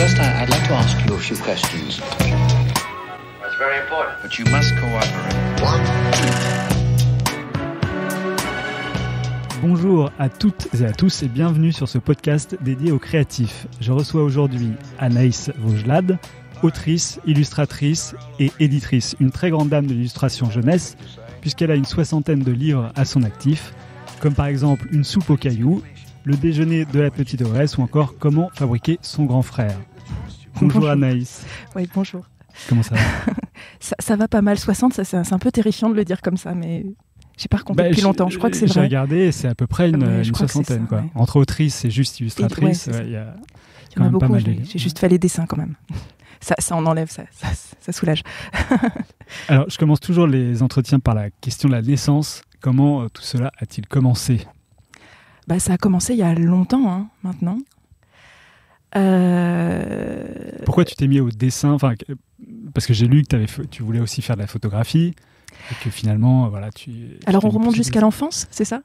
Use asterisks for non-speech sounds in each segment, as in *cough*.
questions. important. Bonjour à toutes et à tous et bienvenue sur ce podcast dédié aux créatifs. Je reçois aujourd'hui Anaïs Vaugelade, autrice, illustratrice et éditrice, une très grande dame de l'illustration jeunesse, puisqu'elle a une soixantaine de livres à son actif, comme par exemple Une soupe aux cailloux, Le déjeuner de la petite OS ou encore Comment fabriquer son grand frère. Bonjour, Anaïs. Oui, bonjour. Comment ça va *laughs* ça, va pas mal, 60, ça, c'est un, peu terrifiant de le dire comme ça, mais j'ai pas compris bah, depuis longtemps. Je crois que c'est j'ai vrai. J'ai regardé, c'est à peu près une, soixantaine. quoi. Entre autrice et juste illustratrice, il y, y, en a Pas mal j'ai, juste fait les dessins quand même. *laughs* Ça, ça en enlève, ça, ça, soulage. *laughs* Alors, je commence toujours les entretiens par la question de la naissance. Comment euh, tout cela a-t-il commencé bah, Ça a commencé il y a longtemps hein, maintenant. Euh, Pourquoi tu t'es mis au dessin enfin, Parce que j'ai lu que avais, tu voulais aussi faire de la photographie et que finalement, voilà, tu. Alors on remonte jusqu'à l'enfance, c'est ça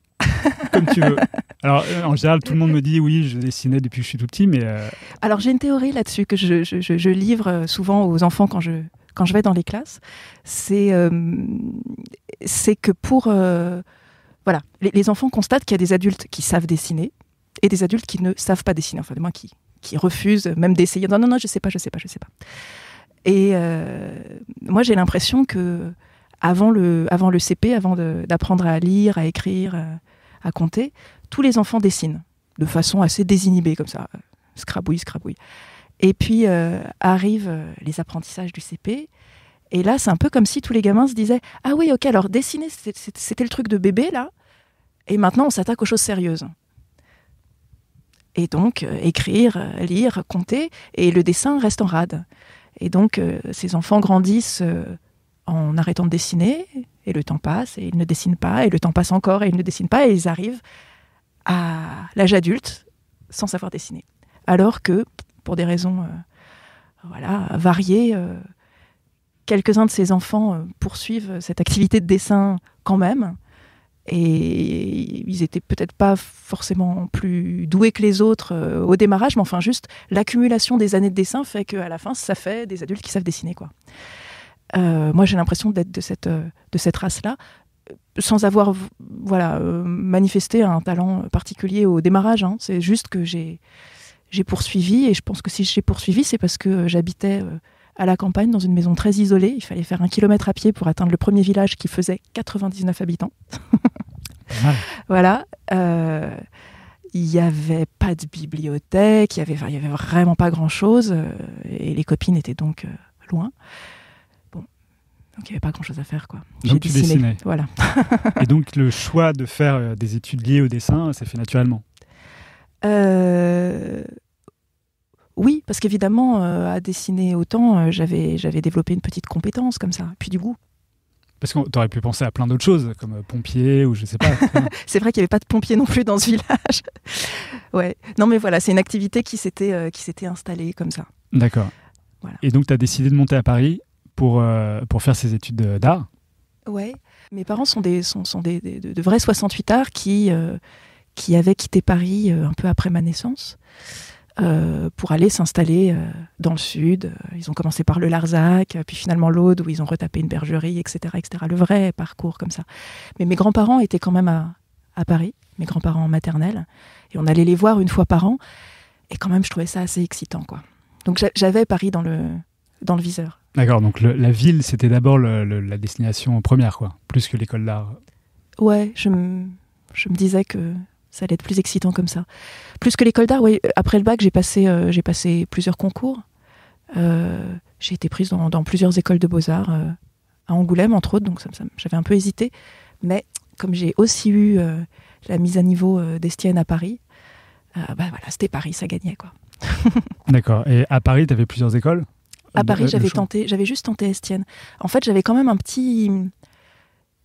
*laughs* Comme tu veux. Alors euh, en général, tout le monde me dit oui, je dessinais depuis que je suis tout petit, mais. Euh, Alors j'ai une théorie là-dessus que je, livre souvent aux enfants quand je quand je vais dans les classes. C'est que pour voilà, les enfants constatent qu'il y a des adultes qui savent dessiner et des adultes qui ne savent pas dessiner, enfin, du moins qui, qui refusent même d'essayer. Non, non, non, je sais pas, je sais pas, je sais pas. Et euh, moi, j'ai l'impression que avant le, avant le CP, avant d'apprendre à lire, à écrire, à, compter, tous les enfants dessinent de façon assez désinhibée, comme ça, scrabouille, scrabouille. Et puis euh, arrivent les apprentissages du CP. Et là, c'est un peu comme si tous les gamins se disaient Ah oui, ok, alors dessiner, c'était le truc de bébé, là. Et maintenant, on s'attaque aux choses sérieuses et donc euh, écrire, lire, compter, et le dessin reste en rade. Et donc euh, ces enfants grandissent euh, en arrêtant de dessiner, et le temps passe, et ils ne dessinent pas, et le temps passe encore, et ils ne dessinent pas, et ils arrivent à l'âge adulte sans savoir dessiner. Alors que, pour des raisons variées, quelques-uns de ces enfants poursuivent cette activité de dessin quand même, et ils étaient peut-être pas forcément plus doués que les autres euh, au démarrage, mais enfin juste l'accumulation des années de dessin fait qu'à la fin ça fait des adultes qui savent dessiner quoi. Euh, moi j'ai l'impression d'être de cette euh, de cette race là sans avoir voilà manifesté un talent particulier au démarrage. Hein. C'est juste que j'ai poursuivi et je pense que si j'ai poursuivi c'est parce que j'habitais à la campagne, dans une maison très isolée. Il fallait faire un kilomètre à pied pour atteindre le premier village qui faisait 99 habitants. Ah. *laughs* Voilà. Euh, il n'y avait pas de bibliothèque, il n'y avait, vraiment pas grand-chose, euh, et les copines étaient donc euh, loin. Bon, donc il n'y avait pas grand-chose à faire, quoi. Donc tu dessinais. Voilà. *laughs* et donc le choix de faire des études liées au dessin ça fait naturellement euh, oui, parce qu'évidemment, euh, à dessiner autant, euh, j'avais, développé une petite compétence comme ça, puis du goût. Parce que t'aurais pu penser à plein d'autres choses, comme euh, pompier ou je sais pas. *laughs* c'est vrai qu'il n'y avait pas de pompier non plus dans ce village. *laughs* ouais. Non, mais voilà, c'est une activité qui s'était, installée comme ça. D'accord. Et donc, tu as décidé de monter à Paris pour, pour faire ces études d'art Oui. Mes parents sont, des, sont, sont de vrais 68 arts qui, qui avaient quitté Paris un peu après ma naissance. Euh, pour aller s'installer euh, dans le sud. Euh, ils ont commencé par le Larzac, puis finalement l'Aude, où ils ont retapé une bergerie, etc., Le vrai parcours comme ça. Mais mes grands-parents étaient quand même à, Paris, mes grands-parents maternels, et on allait les voir une fois par an. Et quand même, je trouvais ça assez excitant, quoi. Donc j'avais Paris dans le dans le viseur. D'accord. Donc la ville, c'était d'abord la destination première, quoi, plus que l'école d'art. Ouais, je me je me disais que ça allait être plus excitant comme ça. Plus que l'école d'art, oui. Euh, après le bac, j'ai passé, euh, j'ai passé plusieurs concours. Euh, j'ai été prise dans, plusieurs écoles de beaux-arts, à Angoulême entre autres, donc j'avais un peu hésité. Mais comme j'ai aussi eu la mise à niveau d'Estienne à Paris, bah, voilà, c'était Paris, ça gagnait quoi. *laughs* D'accord. Et à Paris, tu avais plusieurs écoles À Paris, j'avais tenté, j'avais juste tenté Estienne. En fait, j'avais quand même un petit.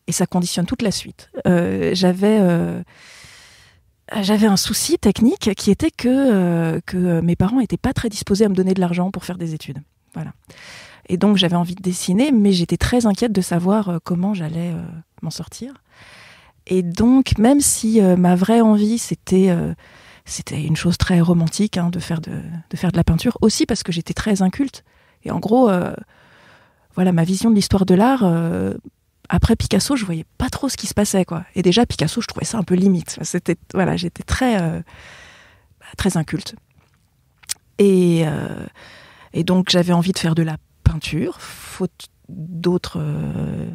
Et ça conditionne toute la suite. j'avais j'avais un souci technique qui était que, euh, que euh, mes parents n'étaient pas très disposés à me donner de l'argent pour faire des études. Voilà. Et donc j'avais envie de dessiner, mais j'étais très inquiète de savoir euh, comment j'allais m'en sortir. Et donc, même si ma vraie envie, c'était c'était une chose très romantique hein, de, faire de, de, faire de la peinture, aussi parce que j'étais très inculte. Et en gros, voilà, ma vision de l'histoire de l'art, après Picasso, je voyais pas trop ce qui se passait, quoi. Et déjà Picasso, je trouvais ça un peu limite. C'était, voilà, j'étais très, euh, bah, très inculte. Euh, et, donc j'avais envie de faire de la peinture, faute d'autres euh,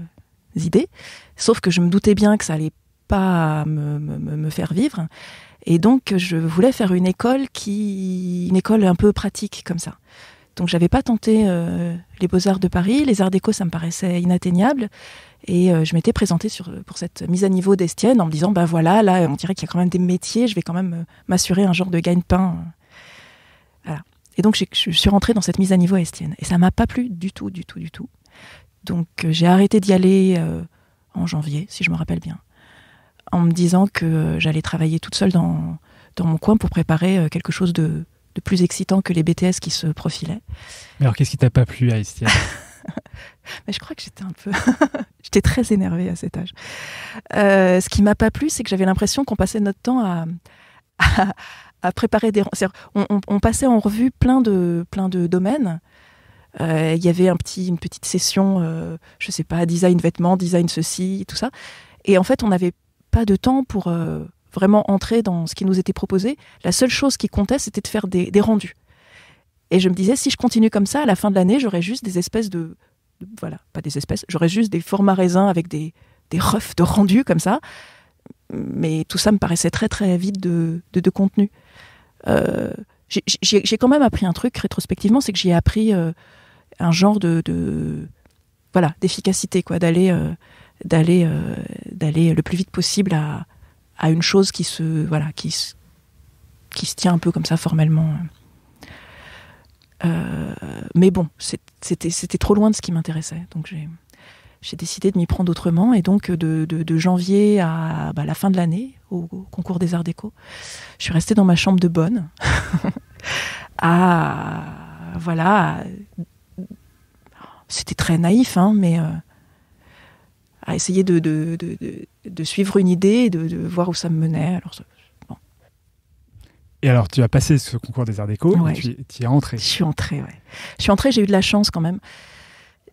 idées. Sauf que je me doutais bien que ça allait pas me, me, faire vivre. Et donc je voulais faire une école qui, une école un peu pratique comme ça. Donc j'avais pas tenté euh, les Beaux-Arts de Paris, les Arts déco ça me paraissait inatteignable et euh, je m'étais présentée pour cette mise à niveau d'Estienne en me disant ben voilà, là on dirait qu'il y a quand même des métiers, je vais quand même euh, m'assurer un genre de gagne-pain. Voilà. Et donc je suis rentrée dans cette mise à niveau à Estienne et ça m'a pas plu du tout du tout du tout. Donc j'ai arrêté d'y aller en janvier si je me rappelle bien en me disant que j'allais travailler toute seule dans mon coin pour préparer quelque chose de de plus excitant que les BTS qui se profilaient. Mais alors qu'est-ce qui t'a pas plu à *laughs* Mais je crois que j'étais un peu, *laughs* j'étais très énervée à cet âge. Euh, ce qui m'a pas plu, c'est que j'avais l'impression qu'on passait notre temps à, préparer des, on, passait en revue plein de plein de domaines. Euh, il y avait un petit, une petite session, je euh, je sais pas, design vêtements, design ceci, tout ça. Et en fait, on n'avait pas de temps pour vraiment entrer dans ce qui nous était proposé, la seule chose qui comptait, c'était de faire des, rendus. Et je me disais, si je continue comme ça, à la fin de l'année, j'aurais juste des espèces de, Voilà, pas des espèces, j'aurais juste des formats raisins avec des, des refs de rendus comme ça. Mais tout ça me paraissait très très vide de, de, contenu. Euh, j'ai quand même appris un truc rétrospectivement, c'est que j'ai appris euh, un genre de, voilà d'efficacité quoi, d'aller euh, d'aller d'aller le plus vite possible à, à une chose qui se, voilà, qui qui tient un peu comme ça formellement. Euh, mais bon, c'était trop loin de ce qui m'intéressait. Donc j'ai décidé de m'y prendre autrement. Et donc de, janvier à bah, la fin de l'année, au, concours des Arts déco, je suis restée dans ma chambre de bonne. *laughs* à, voilà. C'était très naïf, hein, mais euh, à essayer de de suivre une idée de, voir où ça me menait. Alors, Et alors, tu as passé ce concours des Arts Déco, ouais, tu y es entré Je suis entrée, Je suis entrée, j'ai eu de la chance quand même.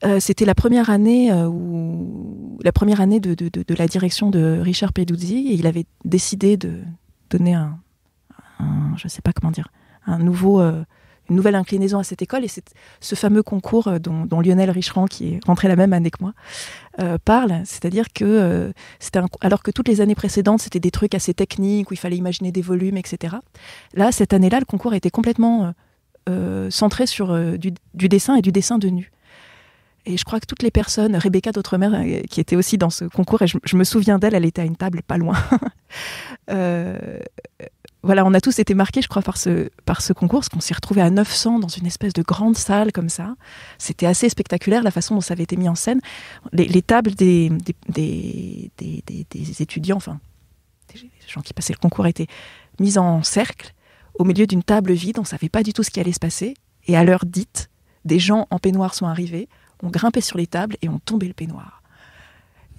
Euh, c'était la première année euh, où la première année de, la direction de Richard Peduzzi et il avait décidé de donner un, je sais pas comment dire un nouveau euh, une nouvelle inclinaison à cette école. Et c'est ce fameux concours euh, dont, Lionel Richerand, qui est rentré la même année que moi, euh, parle. C'est-à-dire que euh, c'était alors que toutes les années précédentes, c'était des trucs assez techniques où il fallait imaginer des volumes, etc. Là, cette année-là, le concours était complètement centré sur du, dessin et du dessin de nu. Et je crois que toutes les personnes, Rebecca d'Outre-mer, qui était aussi dans ce concours, et je, me souviens d'elle, elle était à une table pas loin. *laughs* voilà, on a tous été marqués, je crois, par ce, par ce concours, parce qu'on s'est retrouvé à 900 dans une espèce de grande salle comme ça. C'était assez spectaculaire la façon dont ça avait été mis en scène. Les, tables des des, des, des, des, étudiants, enfin, des gens qui passaient le concours, étaient mises en cercle au milieu d'une table vide. On ne savait pas du tout ce qui allait se passer. Et à l'heure dite, des gens en peignoir sont arrivés, ont grimpé sur les tables et ont tombé le peignoir.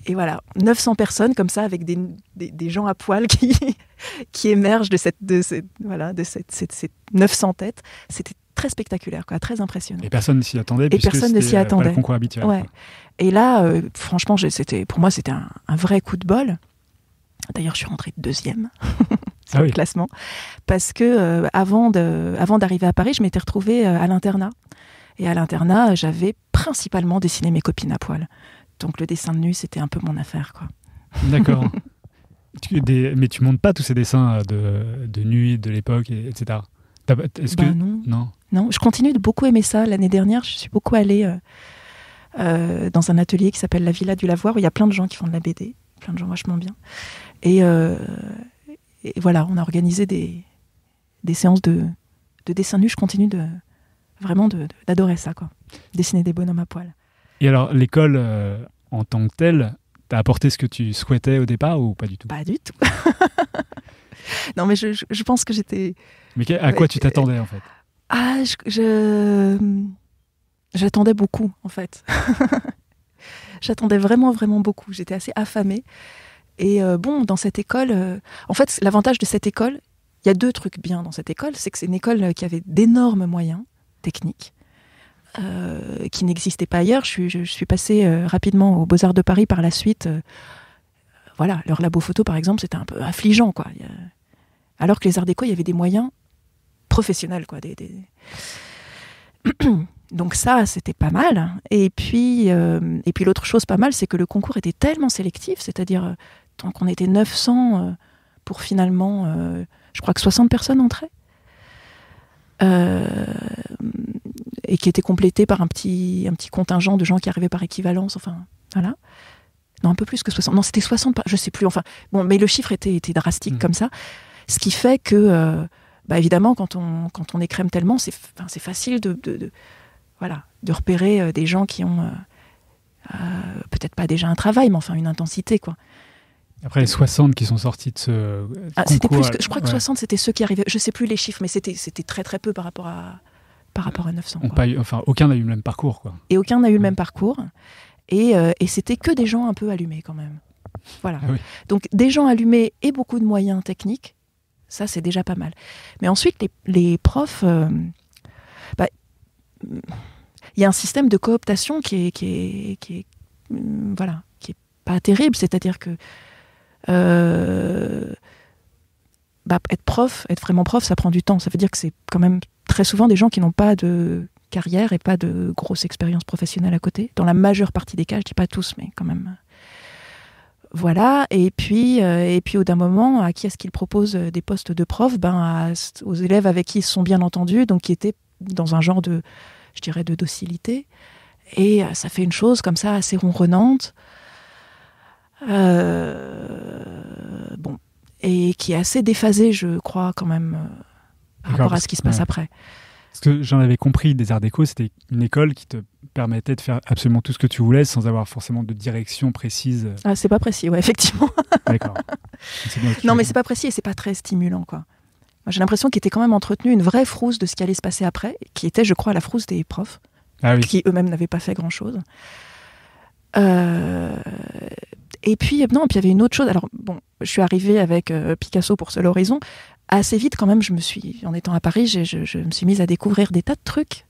Et voilà, 900 personnes comme ça, avec des, des, gens à poil qui, *laughs* qui émergent de cette, de voilà, de cette, 900 têtes. C'était très spectaculaire, quoi, très impressionnant. Et personne ne s'y attendait. Et personne ne s'y euh, attendait. concours habituel. Et là, euh, franchement, c'était, pour moi, c'était un, vrai coup de bol. D'ailleurs, je suis rentrée deuxième *laughs* sur ah le classement parce que euh, avant de, avant d'arriver à Paris, je m'étais retrouvée à l'internat. Et à l'internat, j'avais principalement dessiné mes copines à poil. Donc le dessin de nu, c'était un peu mon affaire. quoi. D'accord. *laughs* mais tu montes pas tous ces dessins euh, de, de nuit, de l'époque, etc. Est-ce bah non. non. je continue de beaucoup aimer ça. L'année dernière, je suis beaucoup allée euh, euh, dans un atelier qui s'appelle La Villa du Lavoir, où il y a plein de gens qui font de la BD, plein de gens vachement bien. Et, voilà, on a organisé des, séances de, de dessin nu. Je continue de, vraiment d'adorer ça, quoi. Dessiner des bonhommes à poil. Et alors, l'école en tant que tel, t'as apporté ce que tu souhaitais au départ ou pas du tout Pas du tout. *laughs* non, mais je, pense que j'étais. Mais à quoi tu t'attendais en fait Ah, je. J'attendais beaucoup en fait. *laughs* J'attendais vraiment, vraiment beaucoup. J'étais assez affamée. Et euh, bon, dans cette école, euh, en fait, l'avantage de cette école, il y a deux trucs bien dans cette école c'est que c'est une école qui avait d'énormes moyens techniques euh, qui n'existait pas ailleurs. Je suis, je, suis passée euh, rapidement aux Beaux-Arts de Paris par la suite. Euh, voilà, leur labo photo, par exemple, c'était un peu affligeant, quoi. Alors que les Arts déco, il y avait des moyens professionnels, quoi. *clears throat* Donc ça, c'était pas mal. Et puis, et puis l'autre chose pas mal, c'est que le concours était tellement sélectif, c'est-à-dire tant qu'on était 900 pour finalement, je crois que 60 personnes entraient. Euh, et qui était complété par un petit, un petit contingent de gens qui arrivaient par équivalence. Enfin, voilà. Non, un peu plus que 60. Non, c'était 60, je sais plus. Enfin, bon, mais le chiffre était, était drastique mmh. comme ça. Ce qui fait que, euh, bah, évidemment, quand on, quand on écrème tellement, c'est enfin, facile de, de, voilà, de repérer euh, des gens qui ont euh, peut-être pas déjà un travail, mais enfin une intensité, quoi. Après les 60 qui sont sortis de ce ah, plus je crois que 60 c'était ceux qui arrivaient. Je sais plus les chiffres, mais c'était c'était très très peu par rapport à, par rapport à 900. On pas enfin, aucun n'a eu le même parcours. Et aucun n'a eu le même parcours. Euh, et, c'était que des gens un peu allumés quand même. Voilà. Ah Donc des gens allumés et beaucoup de moyens techniques, ça c'est déjà pas mal. Mais ensuite, les, profs, euh, bah, il y a un système de cooptation qui est, mm, voilà, qui est pas terrible. C'est-à-dire que euh, bah, être prof, être vraiment prof, ça prend du temps. Ça veut dire que c'est quand même très souvent des gens qui n'ont pas de carrière et pas de grosse expérience professionnelle à côté. Dans la majeure partie des cas, je dis pas tous, mais quand même. Voilà, et puis, euh, et puis au d'un moment, à qui est-ce qu'ils proposent euh, des postes de prof ben, Aux élèves avec qui ils se sont bien entendus, donc qui étaient dans un genre de, je dirais, de docilité. Et euh, ça fait une chose comme ça assez ronronnante. bon, et qui est assez déphasée, je crois, quand même, par rapport à ce qui se passe après. Ce que j'en avais compris des Arts Déco, c'était une école qui te permettait de faire absolument tout ce que tu voulais sans avoir forcément de direction précise. Ah, c'est pas précis, ouais, *laughs* effectivement. D'accord. *laughs* Non, mais c'est pas précis et c'est pas très stimulant, quoi. J'ai l'impression qu'il était quand même entretenu une vraie frousse de ce qui allait se passer après, qui était, je crois, la frousse des profs, ah qui eux-mêmes n'avaient pas fait grand-chose. Euh, et puis, non, puis il y avait une autre chose. Alors, bon, je suis arrivée avec euh, Picasso pour Seul Horizon. Assez vite, quand même, je me suis, en étant à Paris, je, me suis mise à découvrir des tas de trucs.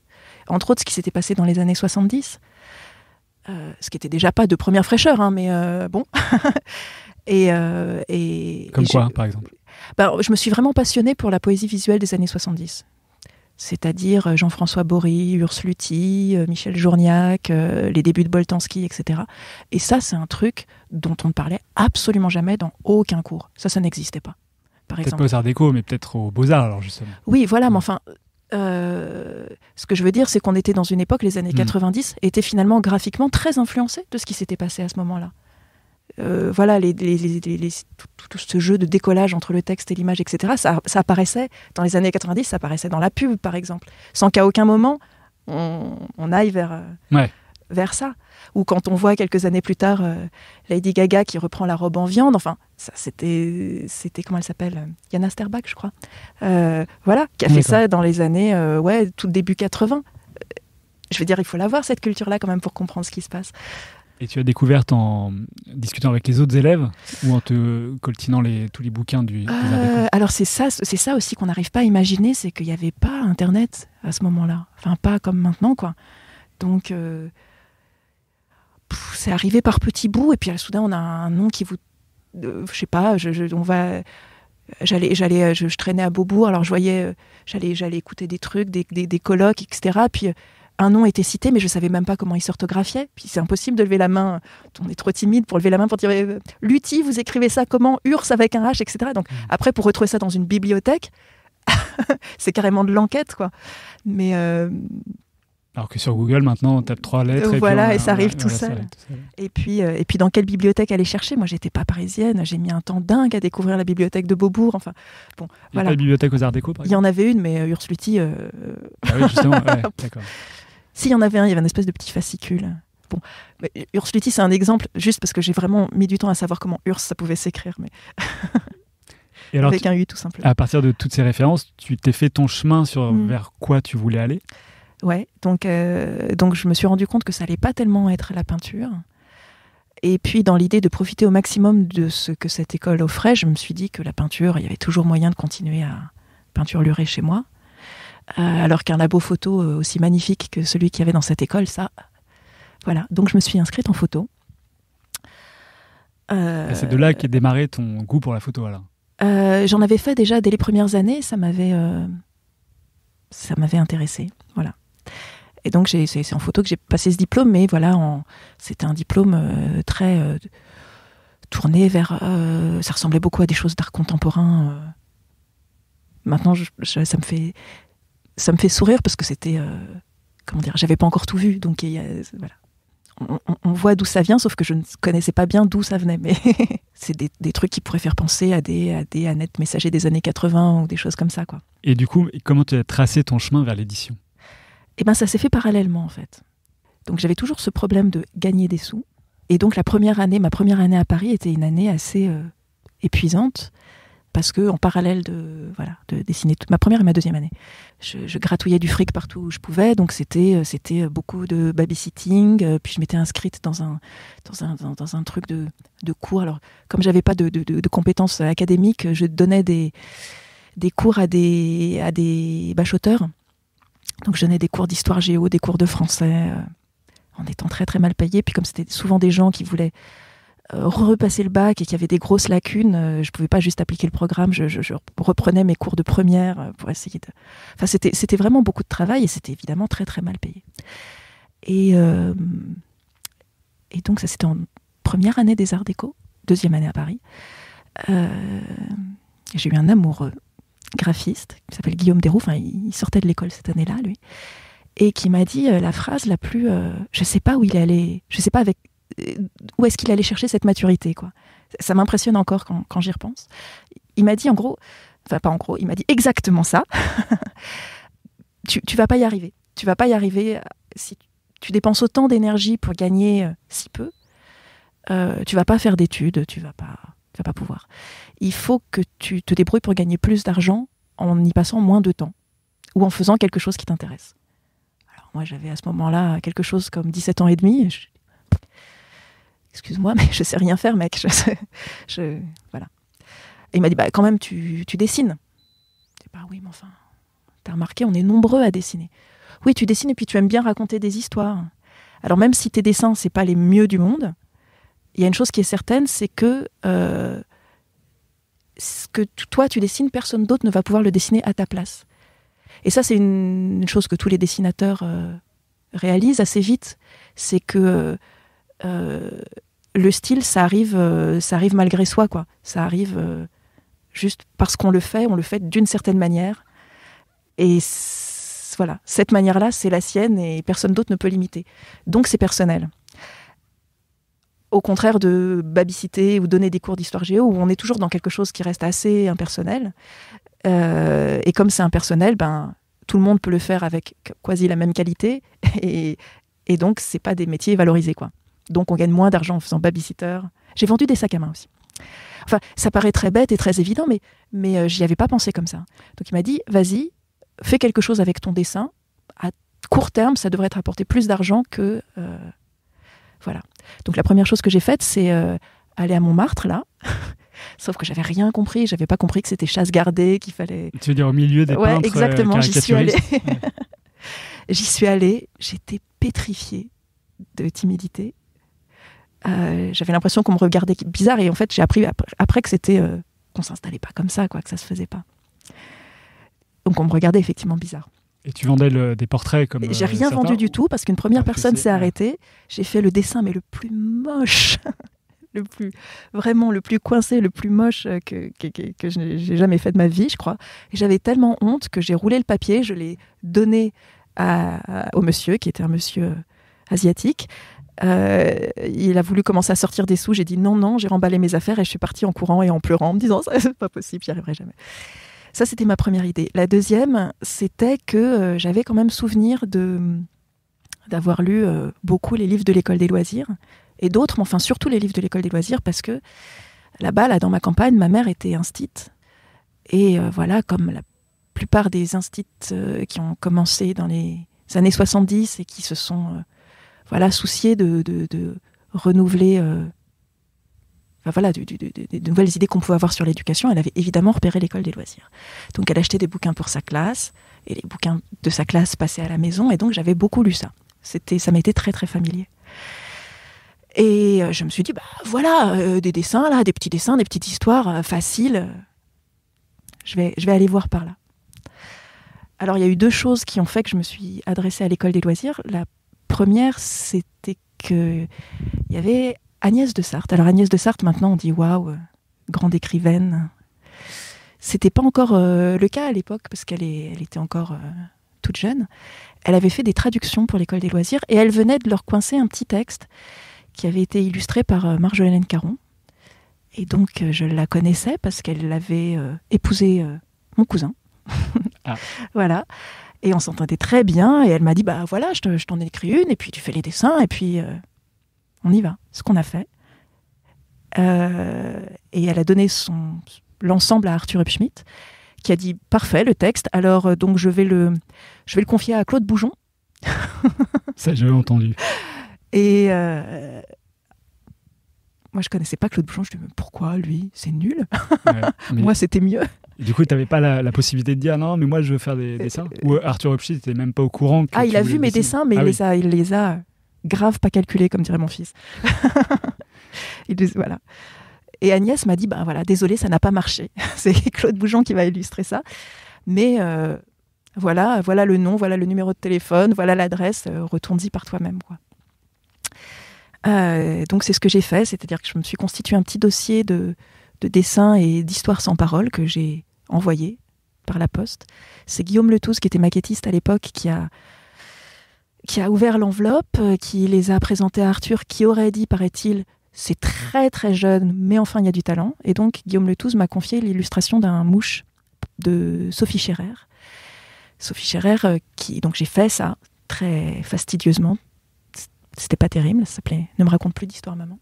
Entre autres, ce qui s'était passé dans les années 70. Euh, ce qui était déjà pas de première fraîcheur, hein, mais euh, bon. *laughs* et, et, Comme quoi, par exemple ben, Je me suis vraiment passionnée pour la poésie visuelle des années 70 c'est-à-dire Jean-François Bory, Urs Lutti, Michel Journiac, les débuts de Boltanski, etc. Et ça, c'est un truc dont on ne parlait absolument jamais dans aucun cours. Ça, ça n'existait pas. peut-être pas aux Arts Déco, mais peut-être aux Beaux-Arts, alors justement. Oui, voilà, mais enfin, euh, ce que je veux dire, c'est qu'on était dans une époque, les années 90, hmm. étaient finalement graphiquement très influencés de ce qui s'était passé à ce moment-là. Euh, voilà, les, tout, ce jeu de décollage entre le texte et l'image, etc., ça, apparaissait dans les années 90, ça apparaissait dans la pub, par exemple, sans qu'à aucun moment on, aille vers, euh, vers ça. Ou quand on voit quelques années plus tard euh, Lady Gaga qui reprend la robe en viande, enfin, ça c'était, c'était comment elle s'appelle euh, Yana Sterbach, je crois. Euh, voilà, qui a fait ça dans les années, ouais, tout début 80. Je veux dire, il faut l'avoir cette culture-là quand même pour comprendre ce qui se passe. Et tu as découvert en discutant avec les autres élèves ou en te coltinant les, tous les bouquins du. alors c'est ça, c'est ça aussi qu'on n'arrive pas à imaginer, c'est qu'il n'y avait pas Internet à ce moment-là, enfin pas comme maintenant quoi. Donc c'est arrivé par petits bouts, et puis euh, soudain, on a un nom qui vous. Euh, je sais pas, je, va. J'allais, j'allais, euh, je, traînais à Beaubourg, alors je voyais, j'allais, j'allais écouter des trucs, des, colloques, etc. Puis un nom était cité, mais je savais même pas comment il s'orthographiait. Puis c'est impossible de lever la main. On est trop timide pour lever la main pour dire luti vous écrivez ça comment Urs avec un H, etc. Donc mmh. après, pour retrouver ça dans une bibliothèque, *laughs* c'est carrément de l'enquête, quoi. Mais alors que sur Google, maintenant, on tape trois lettres. Et voilà, et ça arrive tout, seul. Et puis, euh, et puis, dans quelle bibliothèque aller chercher Moi, j'étais pas parisienne. J'ai mis un temps dingue à découvrir la bibliothèque de Beaubourg. Enfin, bon, voilà. Pas bibliothèque aux Arts Déco, par exemple Il y en avait une, mais euh, Lutti... Euh, ah oui, justement, ouais, *laughs* d'accord. S'il y en avait un, il y avait une espèce de petit fascicule. Bon, euh, Lutti, c'est un exemple, juste parce que j'ai vraiment mis du temps à savoir comment Urs, ça pouvait s'écrire. Mais. *laughs* Et Avec un U, tout simplement. À partir de toutes ces références, tu t'es fait ton chemin sur mmh. vers quoi tu voulais aller Ouais, donc, euh, donc je me suis rendu compte que ça n'allait pas tellement être la peinture. Et puis, dans l'idée de profiter au maximum de ce que cette école offrait, je me suis dit que la peinture, il y avait toujours moyen de continuer à peinture lurée chez moi. Euh, alors qu'un labo photo euh, aussi magnifique que celui qu'il y avait dans cette école, ça. Voilà. Donc, je me suis inscrite en photo. C'est de là qu'est démarré ton goût pour la photo, alors J'en avais fait déjà dès les premières années. Ça m'avait. ça m'avait intéressé. Voilà. Et donc, c'est en photo que j'ai passé ce diplôme, mais voilà, c'était un diplôme euh, très euh, tourné vers. Euh, ça ressemblait beaucoup à des choses d'art contemporain. Maintenant, ça, me fait, ça me fait sourire parce que c'était. comment dire J'avais pas encore tout vu. Donc, voilà. On, voit d'où ça vient, sauf que je ne connaissais pas bien d'où ça venait. Mais *laughs* c'est des, trucs qui pourraient faire penser à des, à des Annette Messager des années 80 ou des choses comme ça. Quoi. Et du coup, comment tu as tracé ton chemin vers l'édition eh ben ça s'est fait parallèlement en fait. Donc j'avais toujours ce problème de gagner des sous. Et donc la première année, ma première année à Paris était une année assez euh, épuisante parce que en parallèle de de dessiner toute ma première et ma deuxième année, je, gratouillais du fric partout où je pouvais, donc c'était euh, c'était euh, beaucoup de babysitting. Puis je m'étais inscrite dans un dans un, dans, un truc de, cours. Alors comme j'avais pas de, compétences académiques, je donnais des cours à des, à des bachoteurs donc je donnais des cours d'histoire géo, des cours de français, euh, en étant très très mal payée. Puis comme c'était souvent des gens qui voulaient euh, repasser le bac et qui avaient des grosses lacunes, je euh, je pouvais pas juste appliquer le programme, je, reprenais mes cours de première pour essayer de... Enfin c'était, c'était vraiment beaucoup de travail et c'était évidemment très très mal payé. Et, et donc ça c'était en première année des arts déco, deuxième année à Paris. j'ai eu un amoureux graphiste, qui s'appelle Guillaume Desroux, enfin, il sortait de l'école cette année-là, lui, et qui m'a dit euh, la phrase la plus. Euh, je sais pas où il allait... je sais pas avec. Euh, où est-ce qu'il allait chercher cette maturité, quoi. Ça m'impressionne encore quand, j'y repense. Il m'a dit en gros, enfin pas en gros, il m'a dit exactement ça. *laughs* tu, tu vas pas y arriver. Tu vas pas y arriver si tu dépenses autant d'énergie pour gagner si peu. Euh, tu vas pas faire d'études, tu vas pas, tu vas pas pouvoir il faut que tu te débrouilles pour gagner plus d'argent en y passant moins de temps ou en faisant quelque chose qui t'intéresse. Alors moi j'avais à ce moment-là quelque chose comme 17 ans et demi. Excuse-moi, mais je sais rien faire, mec. Voilà. Et il m'a dit, bah, quand même, tu, dessines. Je bah oui, mais enfin, t'as remarqué, on est nombreux à dessiner. Oui, tu dessines et puis tu aimes bien raconter des histoires. Alors même si tes dessins, c'est pas les mieux du monde, il y a une chose qui est certaine, c'est que euh, ce que toi tu dessines, personne d'autre ne va pouvoir le dessiner à ta place. Et ça, c'est une, chose que tous les dessinateurs euh, réalisent assez vite, c'est que euh, euh, le style, ça arrive, ça arrive malgré soi, quoi. Ça arrive juste parce qu'on le fait, on le fait d'une certaine manière. Et voilà, cette manière-là, c'est la sienne et personne d'autre ne peut l'imiter. Donc c'est personnel au contraire de babysiter ou donner des cours d'histoire géo, où on est toujours dans quelque chose qui reste assez impersonnel. Euh, et comme c'est impersonnel, ben, tout le monde peut le faire avec quasi la même qualité. *laughs* Et, donc, c'est pas des métiers valorisés. quoi. Donc, on gagne moins d'argent en faisant babysitter. J'ai vendu des sacs à main aussi. Enfin, ça paraît très bête et très évident, mais, mais euh, j'y avais pas pensé comme ça. Donc, il m'a dit vas-y, fais quelque chose avec ton dessin. À court terme, ça devrait te rapporter plus d'argent que. Euh, donc la première chose que j'ai faite, c'est euh, aller à Montmartre, là. *laughs* Sauf que j'avais rien compris, j'avais pas compris que c'était chasse gardée, qu'il fallait. Tu veux dire au milieu des ouais, euh, exactement. j'y suis allée. *laughs* j'y suis allée, j'étais pétrifiée de timidité. Euh, j'avais l'impression qu'on me regardait bizarre et en fait j'ai appris après, après que c'était qu'on s'installait pas comme ça, quoi, que ça se faisait pas. Donc on me regardait effectivement bizarre. Et tu vendais des portraits comme. J'ai euh, rien vendu du tout parce qu'une première ah, personne s'est arrêtée. J'ai fait le dessin, mais le plus moche, *laughs* le plus vraiment le plus coincé, le plus moche euh, que, que, j'ai jamais fait de ma vie, je crois. j'avais tellement honte que j'ai roulé le papier, je l'ai donné au monsieur qui était un monsieur euh, asiatique. il a voulu commencer à sortir des sous. J'ai dit non, non, j'ai remballé mes affaires et je suis partie en courant et en pleurant en me disant *laughs* c'est pas possible, j'y arriverai jamais. Ça, c'était ma première idée. La deuxième, c'était que euh, j'avais quand même souvenir de d'avoir lu euh, beaucoup les livres de l'école des loisirs et d'autres, mais enfin surtout les livres de l'école des loisirs parce que là-bas, là, dans ma campagne, ma mère était instite. Et euh, voilà, comme la plupart des instites qui ont commencé dans les années 70 et qui se sont voilà, souciés de renouveler voilà, des nouvelles idées qu'on pouvait avoir sur l'éducation, elle avait évidemment repéré l'école des loisirs. Donc elle achetait des bouquins pour sa classe, et les bouquins de sa classe passaient à la maison, et donc j'avais beaucoup lu ça. C'était, ça m'était très très familier. Et euh, je me suis dit, bah voilà, euh, des dessins là, des petits dessins, des petites histoires euh, faciles. Je vais, je vais aller voir par là. Alors il y a eu deux choses qui ont fait que je me suis adressée à l'école des loisirs. La première, c'était que il y avait Agnès de Sarthe. Alors Agnès de Sarthe, maintenant on dit waouh, euh, grande écrivaine. C'était pas encore euh, le cas à l'époque parce qu'elle était encore euh, toute jeune. Elle avait fait des traductions pour l'école des loisirs et elle venait de leur coincer un petit texte qui avait été illustré par Marjolaine Caron. Et donc je la connaissais parce qu'elle avait épousé mon cousin. Ah. *laughs* Voilà. Et on s'entendait très bien et elle m'a dit bah voilà, je t'en ai écris une et puis tu fais les dessins et puis on y va, ce qu'on a fait. Euh, et elle a donné son l'ensemble à Arthur Hubschmidt, qui a dit parfait le texte. Alors euh, donc je vais le je vais le confier à Claude Boujon. *laughs* Ça je entendu. Et euh, moi je connaissais pas Claude Boujon. Je me pourquoi lui c'est nul. *laughs* moi c'était mieux. du coup, tu n'avais pas la, possibilité de dire non, mais moi je veux faire des, dessins. Ou Arthur Hubschmidt n'était même pas au courant. ah, il a vu mes dessins, mais ah il les a grave pas calculé, comme dirait mon fils. *laughs* il dit, voilà. Et Agnès m'a dit, ben voilà, désolé, ça n'a pas marché. *laughs* C'est Claude Bougeon qui va illustrer ça. Mais euh, voilà, voilà le nom, voilà le numéro de téléphone, voilà l'adresse, euh, retourne-y par toi-même. Quoi. Euh, donc c'est ce que j'ai fait, c'est-à-dire que je me suis constitué un petit dossier de, de dessins et d'histoires sans parole que j'ai envoyé par la poste. C'est Guillaume Letouze, qui était maquettiste à l'époque, qui a qui a ouvert l'enveloppe, euh, qui les a présentés à Arthur, qui aurait dit, paraît-il, c'est très très jeune, mais enfin il y a du talent. Et donc Guillaume Letouze m'a confié l'illustration d'un mouche de Sophie Scherer. Sophie Scherer, euh, qui donc j'ai fait ça très fastidieusement. C'était pas terrible, ça s'appelait Ne me raconte plus d'histoire, maman.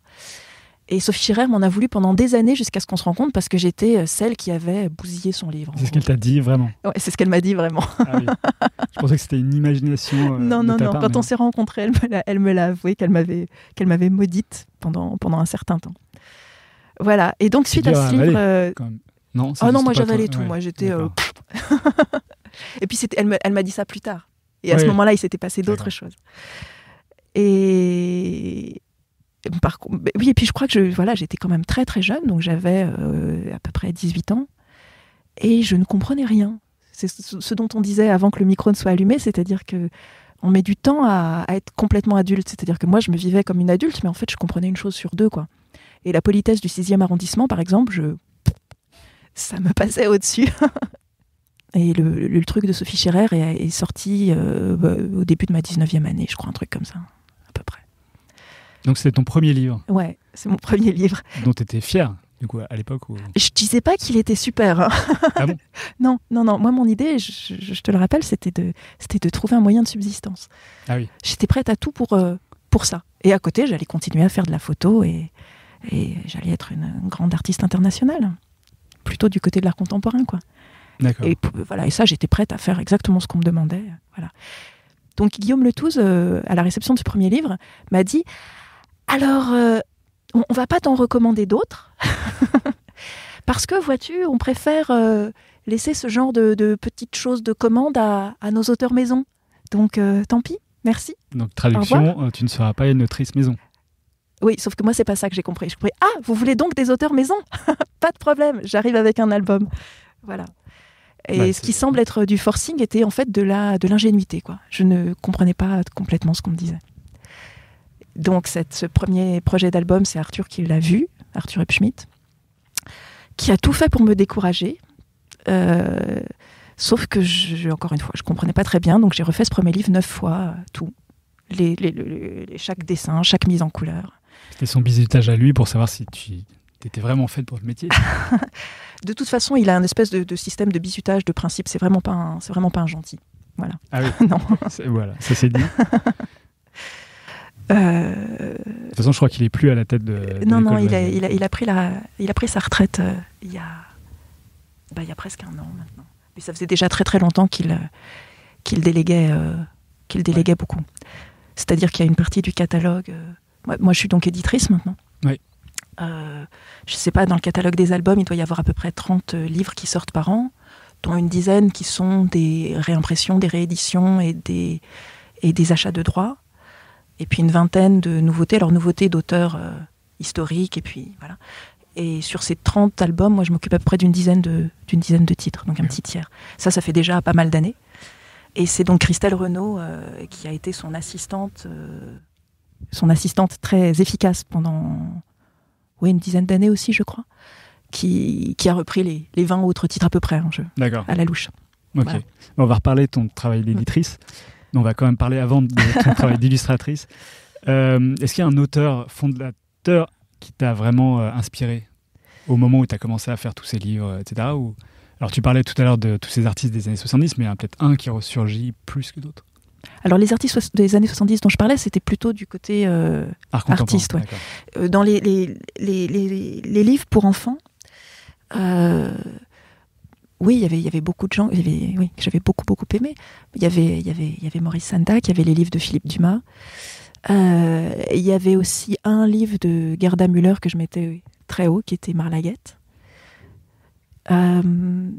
Et Sophie Schirer m'en a voulu pendant des années jusqu'à ce qu'on se rencontre parce que j'étais euh, celle qui avait bousillé son livre. C'est ce qu'elle t'a dit vraiment ouais, C'est ce qu'elle m'a dit vraiment. Ah Je pensais que c'était une imagination. Euh, non, non, non. Quand on s'est rencontrés, elle me l'a avoué qu'elle m'avait qu'elle m'avait maudite pendant, pendant un certain temps. Voilà. Et donc, suite à ce livre. Euh, non, oh, non, moi j'avalais tout. moi j'étais. *laughs* et puis, elle m'a elle dit ça plus tard. Et à ce moment-là, il s'était passé d'autres choses. Et, par, oui, et puis je crois que voilà, j'étais quand même très très jeune, donc j'avais euh, à peu près 18 ans, et je ne comprenais rien. C'est ce, dont on disait avant que le micro ne soit allumé, c'est-à-dire que on met du temps à, être complètement adulte. C'est-à-dire que moi, je me vivais comme une adulte, mais en fait, je comprenais une chose sur deux, quoi. Et la politesse du 6e arrondissement, par exemple, je... ça me passait au-dessus. *laughs* et le, truc de Sophie Scherer est, sorti euh, au début de ma 19e année, je crois, un truc comme ça. Donc c'est ton premier livre Ouais, c'est mon premier livre. Dont tu étais fière du coup, à l'époque Je Je disais pas qu'il était super. Hein. Ah bon *laughs* non, non, non. Moi, mon idée, je, te le rappelle, c'était de, c'était de trouver un moyen de subsistance. Ah oui. J'étais prête à tout pour, euh, pour ça. Et à côté, j'allais continuer à faire de la photo et, j'allais être une, grande artiste internationale. Plutôt du côté de l'art contemporain, quoi. D'accord. Et, voilà, et ça, j'étais prête à faire exactement ce qu'on me demandait. Voilà. Donc, Guillaume Letouze, euh, à la réception de ce premier livre, m'a dit alors, euh, on, va pas t'en recommander d'autres, *laughs* parce que, vois-tu, on préfère euh, laisser ce genre de, petites choses de commande à, nos auteurs maison. Donc, euh, tant pis, merci. Donc, traduction, tu ne seras pas une autrice maison. Oui, sauf que moi, c'est pas ça que j'ai compris. Je pourrais ah, vous voulez donc des auteurs maison *laughs* Pas de problème, j'arrive avec un album. Voilà. Et bah, ce qui semble être du forcing était en fait de la de l'ingénuité quoi. Je ne comprenais pas complètement ce qu'on me disait donc ce premier projet d'album, c'est Arthur qui l'a vu, Arthur Epschmidt, qui a tout fait pour me décourager. Euh, sauf que, je, encore une fois, je ne comprenais pas très bien, donc j'ai refait ce premier livre neuf fois, euh, tout. Les, chaque dessin, chaque mise en couleur. C'était son bisutage à lui pour savoir si tu étais vraiment faite pour le métier. *laughs* de toute façon, il a un espèce de, système de bisutage, de principe. C'est vraiment pas vraiment pas un gentil. Voilà. Ah oui. *laughs* non. voilà, ça c'est dit. *laughs* Euh, de toute façon, je crois qu'il est plus à la tête de. non, non, il a, il, a, pris la, il a pris sa retraite euh, il, y a, bah, il y a presque un an maintenant. Mais ça faisait déjà très très longtemps qu'il euh, qu'il déléguait, qu'il déléguait beaucoup. C'est-à-dire qu'il y a une partie du catalogue. Moi, moi, je suis donc éditrice maintenant. Oui. je ne sais pas, dans le catalogue des albums, il doit y avoir à peu près 30 livres qui sortent par an, dont une dizaine qui sont des réimpressions, des rééditions et des, et des achats de droits et puis une vingtaine de nouveautés, alors nouveautés d'auteurs euh, historiques, et puis voilà. Et sur ces 30 albums, moi je m'occupe à peu près d'une dizaine, de, d'une dizaine de titres, donc un mmh. petit tiers. Ça, ça fait déjà pas mal d'années. Et c'est donc Christelle Renaud euh, qui a été son assistante, euh, son assistante très efficace pendant une dizaine d'années aussi, je crois, qui, qui a repris les, les 20 autres titres à peu près en hein, jeu, à la louche. Ok. On va reparler de ton travail d'éditrice. Mmh on va quand même parler avant de ton *laughs* travail d'illustratrice. Euh, est-ce qu'il y a un auteur fondateur qui t'a vraiment euh, inspiré au moment où tu as commencé à faire tous ces livres, etc. Ou... Alors tu parlais tout à l'heure de tous ces artistes des années 70, mais il y en a peut-être un qui ressurgit plus que d'autres. Alors les artistes des années 70 dont je parlais, c'était plutôt du côté euh, artiste. Dans les les, les, livres pour enfants, oui, il y avait beaucoup de gens que j'avais beaucoup, beaucoup aimé. il y, avait, Maurice Sanda, il y avait les livres de Philippe Dumas. Euh, il y avait aussi un livre de Gerda Müller que je mettais très haut, qui était Marlaguette. Euh,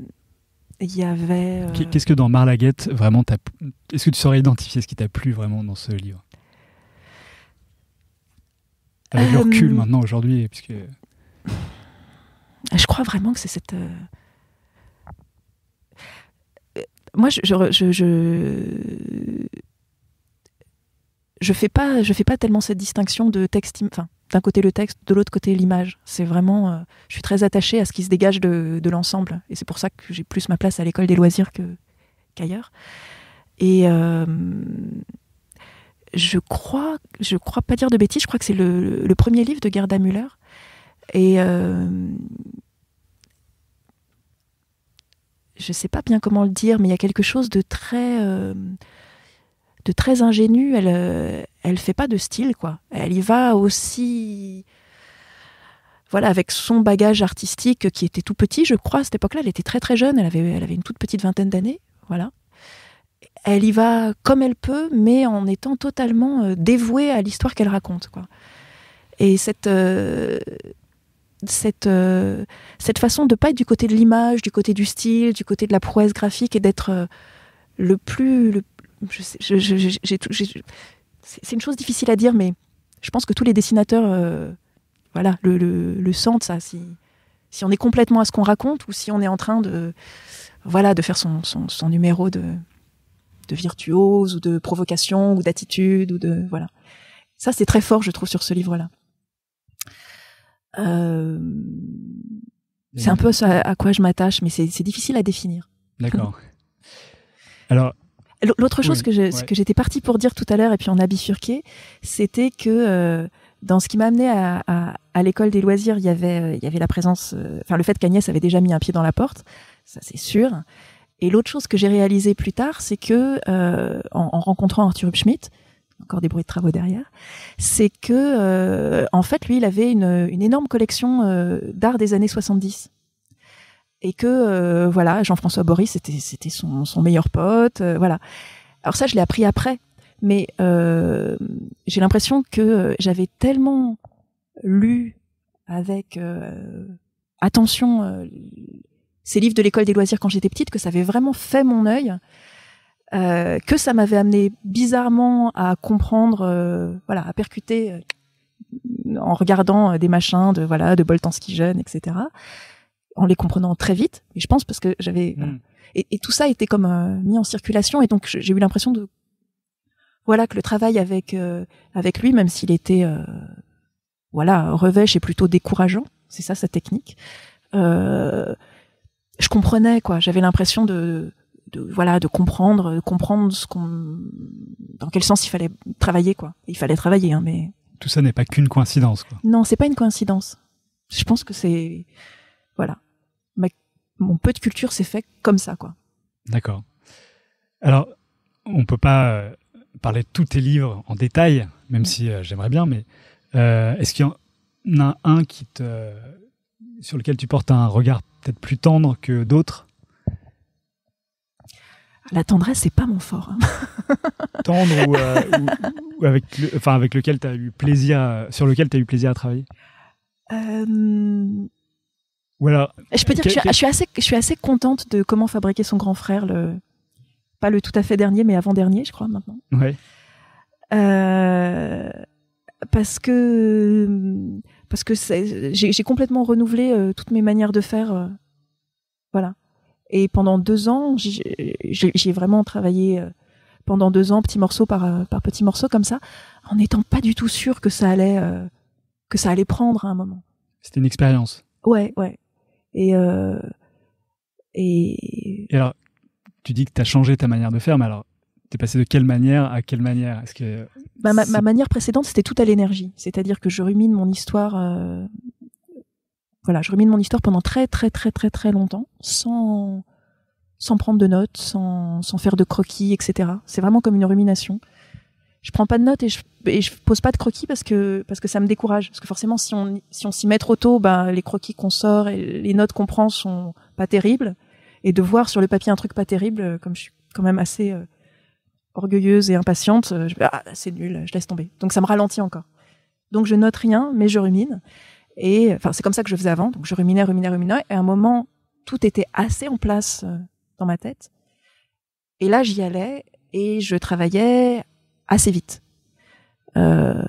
il y avait. Euh, Qu'est-ce que dans Marlaguette, vraiment, est-ce que tu saurais identifier ce qui t'a plu vraiment dans ce livre Avec le recul maintenant aujourd'hui, puisque. *laughs* Je crois vraiment que c'est cette moi, je, je, je, je, fais pas, je fais pas tellement cette distinction de texte, enfin, d'un côté le texte, de l'autre côté l'image. C'est vraiment, euh, je suis très attachée à ce qui se dégage de, l'ensemble, et c'est pour ça que j'ai plus ma place à l'école des loisirs qu'ailleurs. et euh, je crois, je crois pas dire de bêtises, je crois que c'est le, le, premier livre de Gerda Müller. Et euh, je ne sais pas bien comment le dire, mais il y a quelque chose de très, euh, de très ingénu. Elle, ne euh, elle fait pas de style, quoi. Elle y va aussi, voilà, avec son bagage artistique qui était tout petit, je crois, à cette époque-là. Elle était très très jeune. Elle avait, elle avait une toute petite vingtaine d'années, voilà. Elle y va comme elle peut, mais en étant totalement euh, dévouée à l'histoire qu'elle raconte, quoi. Et cette, cette, euh, cette façon de pas être du côté de l'image, du côté du style, du côté de la prouesse graphique et d'être euh, le plus. je c'est une chose difficile à dire, mais je pense que tous les dessinateurs euh, voilà, le, sentent, ça. Si, on est complètement à ce qu'on raconte ou si on est en train de, voilà, de faire son, son, numéro de, de virtuose ou de provocation ou d'attitude ou de. Voilà. Ça, c'est très fort, je trouve, sur ce livre-là. Hum. c'est un peu à quoi je m'attache, mais c'est difficile à définir. D'accord. *laughs* Alors. L'autre chose que j'étais partie pour dire tout à l'heure, et puis on a bifurqué, c'était que euh, dans ce qui m'a amené à, l'école des loisirs, il y avait, euh, la présence, euh, enfin le fait qu'Agnès avait déjà mis un pied dans la porte, ça c'est sûr. Et l'autre chose que j'ai réalisé plus tard, c'est que en, rencontrant Arthur Schmidt, encore des bruits de travaux derrière, c'est que euh, en fait lui il avait une, énorme collection euh, d'art des années 70 et que euh, voilà Jean-François Boris c'était son, son, meilleur pote voilà alors ça je l'ai appris après mais j'ai l'impression que j'avais tellement lu avec attention ces livres de l'école des loisirs quand j'étais petite que ça avait vraiment fait mon œil euh, que ça m'avait amené bizarrement à comprendre, euh, voilà, à percuter euh, en regardant des machins de voilà de Boltanski jeune, etc. En les comprenant très vite, Et je pense parce que j'avais mm. et, tout ça était comme mis en circulation et donc j'ai eu l'impression de voilà que le travail avec avec lui, même s'il était voilà revêche et plutôt décourageant, c'est ça sa technique. je comprenais quoi, j'avais l'impression de de voilà de comprendre euh, comprendre ce qu'on dans quel sens il fallait travailler quoi il fallait travailler hein, mais tout ça n'est pas qu'une coïncidence quoi non c'est pas une coïncidence je pense que c'est voilà mon peu de culture s'est fait comme ça quoi d'accord alors on peut pas euh, parler de tous tes livres en détail même si euh, j'aimerais bien mais est-ce qu'il y en a un sur lequel tu portes un regard peut-être plus tendre que d'autres la tendresse, c'est pas mon fort. Hein. *laughs* Tendre ou, euh, avec, enfin, avec lequel tu as eu plaisir, sur lequel tu as eu plaisir à travailler euh... Voilà. Je peux dire que je suis, assez, je suis assez contente de comment fabriquer son grand frère, le, pas le tout à fait dernier, mais avant-dernier, je crois, maintenant. Euh, parce que, parce que j'ai complètement renouvelé euh, toutes mes manières de faire. voilà. Et pendant deux ans, j'ai vraiment travaillé euh, pendant deux ans, petit morceau par, euh, par petit morceau comme ça, en n'étant pas du tout sûr que ça allait euh, que ça allait prendre à un moment. C'était une expérience. Ouais, ouais. Et et... alors, tu dis que tu as changé ta manière de faire, mais alors, es passé de quelle manière à quelle manière Est-ce que bah, ma, manière précédente, c'était tout à l'énergie, c'est-à-dire que je rumine mon histoire voilà, je rumine mon histoire pendant très très très très très longtemps, sans sans prendre de notes, sans, sans faire de croquis, etc. C'est vraiment comme une rumination. Je prends pas de notes et je, et pose pas de croquis parce que parce que ça me décourage. Parce que forcément, si on si on s'y met trop tôt, ben, les croquis qu'on sort et les notes qu'on prend sont pas terribles. Et de voir sur le papier un truc pas terrible, euh, comme je suis quand même assez euh, orgueilleuse et impatiente, euh, ah, c'est nul, je laisse tomber. Donc ça me ralentit encore. Donc je note rien, mais je rumine. Et enfin, c'est comme ça que je faisais avant. Donc, je ruminais, ruminais, ruminais. Et à un moment, tout était assez en place euh, dans ma tête. Et là, j'y allais et je travaillais assez vite. Euh,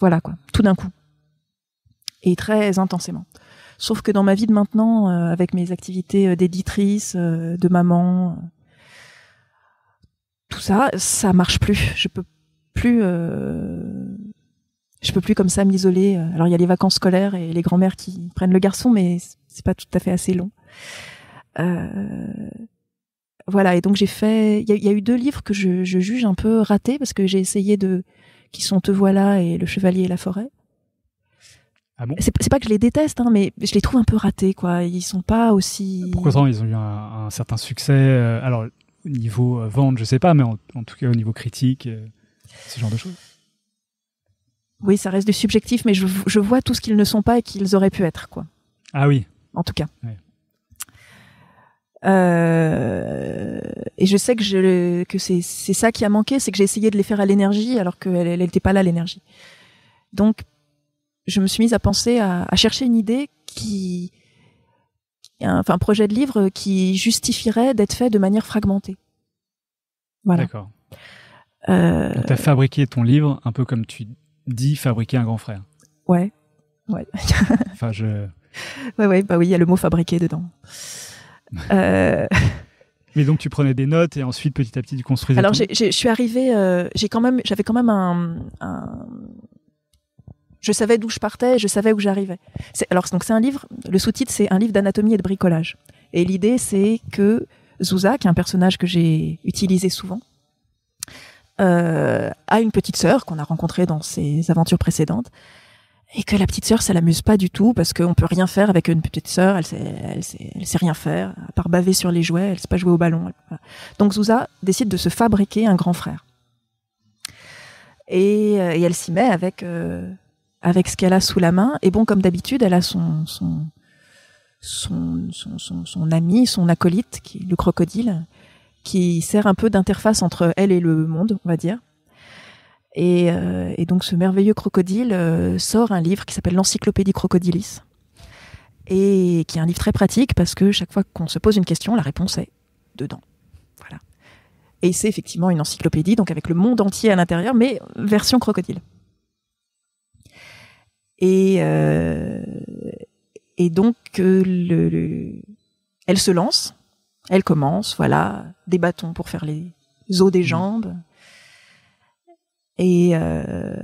voilà quoi, tout d'un coup et très intensément. Sauf que dans ma vie de maintenant, euh, avec mes activités euh, d'éditrice, de maman, tout ça, ça marche plus. Je peux plus je peux plus comme ça m'isoler. Euh. Alors il y a les vacances scolaires et les grands-mères qui prennent le garçon, mais c'est pas tout à fait assez long. Euh, voilà, et donc j'ai fait. Il y, a eu deux livres que je, juge un peu ratés parce que j'ai essayé de, qui sont Te voilà et Le Chevalier et la Forêt. Ah bon c'est pas que je les déteste, hein, mais je les trouve un peu ratés, quoi. Ils sont pas aussi. Pourtant, ils ont eu un, certain succès. Euh, alors, au niveau vente, je sais pas, mais en, tout cas au niveau critique, ce genre de choses oui, ça reste du subjectif, mais je, vois tout ce qu'ils ne sont pas et qu'ils auraient pu être, quoi. Ah oui. En tout cas. Euh, et je sais que c'est ça qui a manqué, c'est que j'ai essayé de les faire à l'énergie alors qu'elle n'était pas là l'énergie. Donc je me suis mise à penser à, chercher une idée qui, enfin un projet de livre qui justifierait d'être fait de manière fragmentée. Voilà. D'accord. Euh, as fabriqué ton livre un peu comme tu dit fabriquer un grand frère. Ouais. Ouais. *laughs* enfin, je. Ouais, ouais, bah oui, il y a le mot fabriquer dedans. Euh. Mais donc tu prenais des notes et ensuite petit à petit tu construisais. Alors je suis arrivée, euh, j'ai quand même, j'avais quand même un, je savais d'où je partais, je savais où j'arrivais. Alors donc c'est un livre, le sous-titre c'est un livre d'anatomie et de bricolage. Et l'idée c'est que Zouza, un personnage que j'ai utilisé souvent, euh, a une petite sœur qu'on a rencontrée dans ses aventures précédentes et que la petite sœur, ça l'amuse pas du tout parce qu'on peut rien faire avec une petite sœur. Elle sait, elle sait, rien faire, à part baver sur les jouets. Elle sait pas jouer au ballon. Donc Zouza décide de se fabriquer un grand frère et, euh, elle s'y met avec euh, avec ce qu'elle a sous la main. Et bon, comme d'habitude, elle a son son son, son son son, ami, son acolyte, qui est le crocodile, qui sert un peu d'interface entre elle et le monde, on va dire. Et, euh, donc ce merveilleux crocodile euh, sort un livre qui s'appelle l'Encyclopédie Crocodilis, et qui est un livre très pratique parce que chaque fois qu'on se pose une question, la réponse est dedans. Voilà. Et c'est effectivement une encyclopédie, donc avec le monde entier à l'intérieur, mais version crocodile. Et, euh, donc, elle se lance elle commence, voilà, des bâtons pour faire les os des mmh. jambes. Et euh,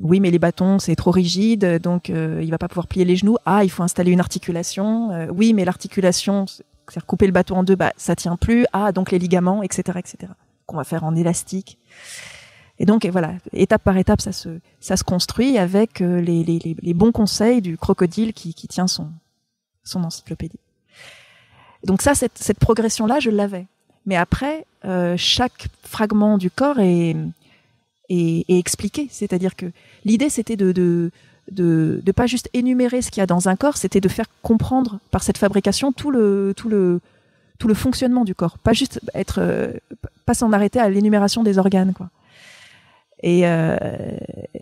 oui, mais les bâtons, c'est trop rigide, donc euh, il va pas pouvoir plier les genoux. Ah, il faut installer une articulation. Euh, oui, mais l'articulation, c'est-à-dire couper le bâton en deux, bah ça tient plus. Ah, donc les ligaments, etc., etc. Qu'on va faire en élastique. Et donc voilà, étape par étape, ça se ça se construit avec les, bons conseils du crocodile qui, qui tient son son encyclopédie. Donc ça, cette, progression-là, je l'avais. Mais après, euh, chaque fragment du corps est, expliqué. C'est-à-dire que l'idée, c'était de, de ne pas juste énumérer ce qu'il y a dans un corps, c'était de faire comprendre par cette fabrication tout le tout le tout le fonctionnement du corps, pas juste être euh, pas s'en arrêter à l'énumération des organes quoi. Et, euh,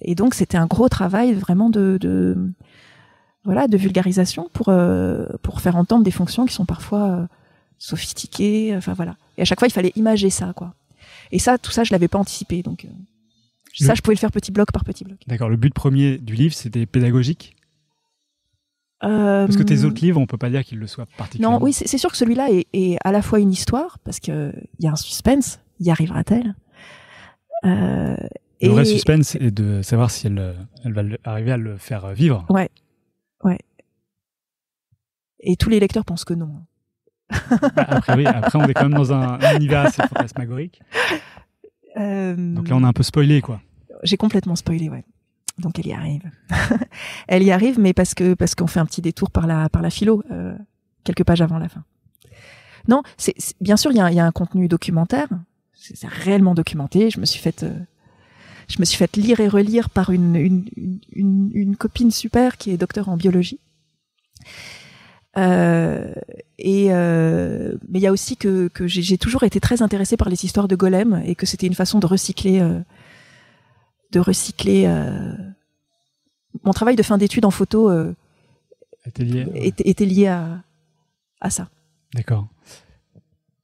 et donc c'était un gros travail vraiment de, de voilà, de vulgarisation pour euh, pour faire entendre des fonctions qui sont parfois euh, sophistiquées. Enfin voilà. Et à chaque fois, il fallait imager ça, quoi. Et ça, tout ça, je l'avais pas anticipé, donc euh, ça, je pouvais le faire petit bloc par petit bloc. D'accord. Le but premier du livre, c'était pédagogique. Parce que tes autres livres, on peut pas dire qu'ils le soient particulièrement. Non, oui, c'est sûr que celui-là est, à la fois une histoire parce que il y a un suspense. Y arrivera-t-elle Le vrai suspense est de savoir si elle, elle va arriver à le faire vivre. Ouais. Ouais. Et tous les lecteurs pensent que non. Bah, après, oui, après, on est quand même dans un, univers assez fantasmagorique. Euh... Donc là, on a un peu spoilé, quoi. J'ai complètement spoilé, ouais. Donc elle y arrive. *laughs* elle y arrive, mais parce que parce qu'on fait un petit détour par la par la philo euh, quelques pages avant la fin. Non, c'est bien sûr il y a, un contenu documentaire, c'est réellement documenté. Je me suis faite euh, je me suis faite lire et relire par une, copine super qui est docteur en biologie. Euh, et euh, mais il y a aussi que, j'ai toujours été très intéressée par les histoires de golems et que c'était une façon de recycler, euh, de recycler mon travail de fin d'études en photo était lié, à, à ça. D'accord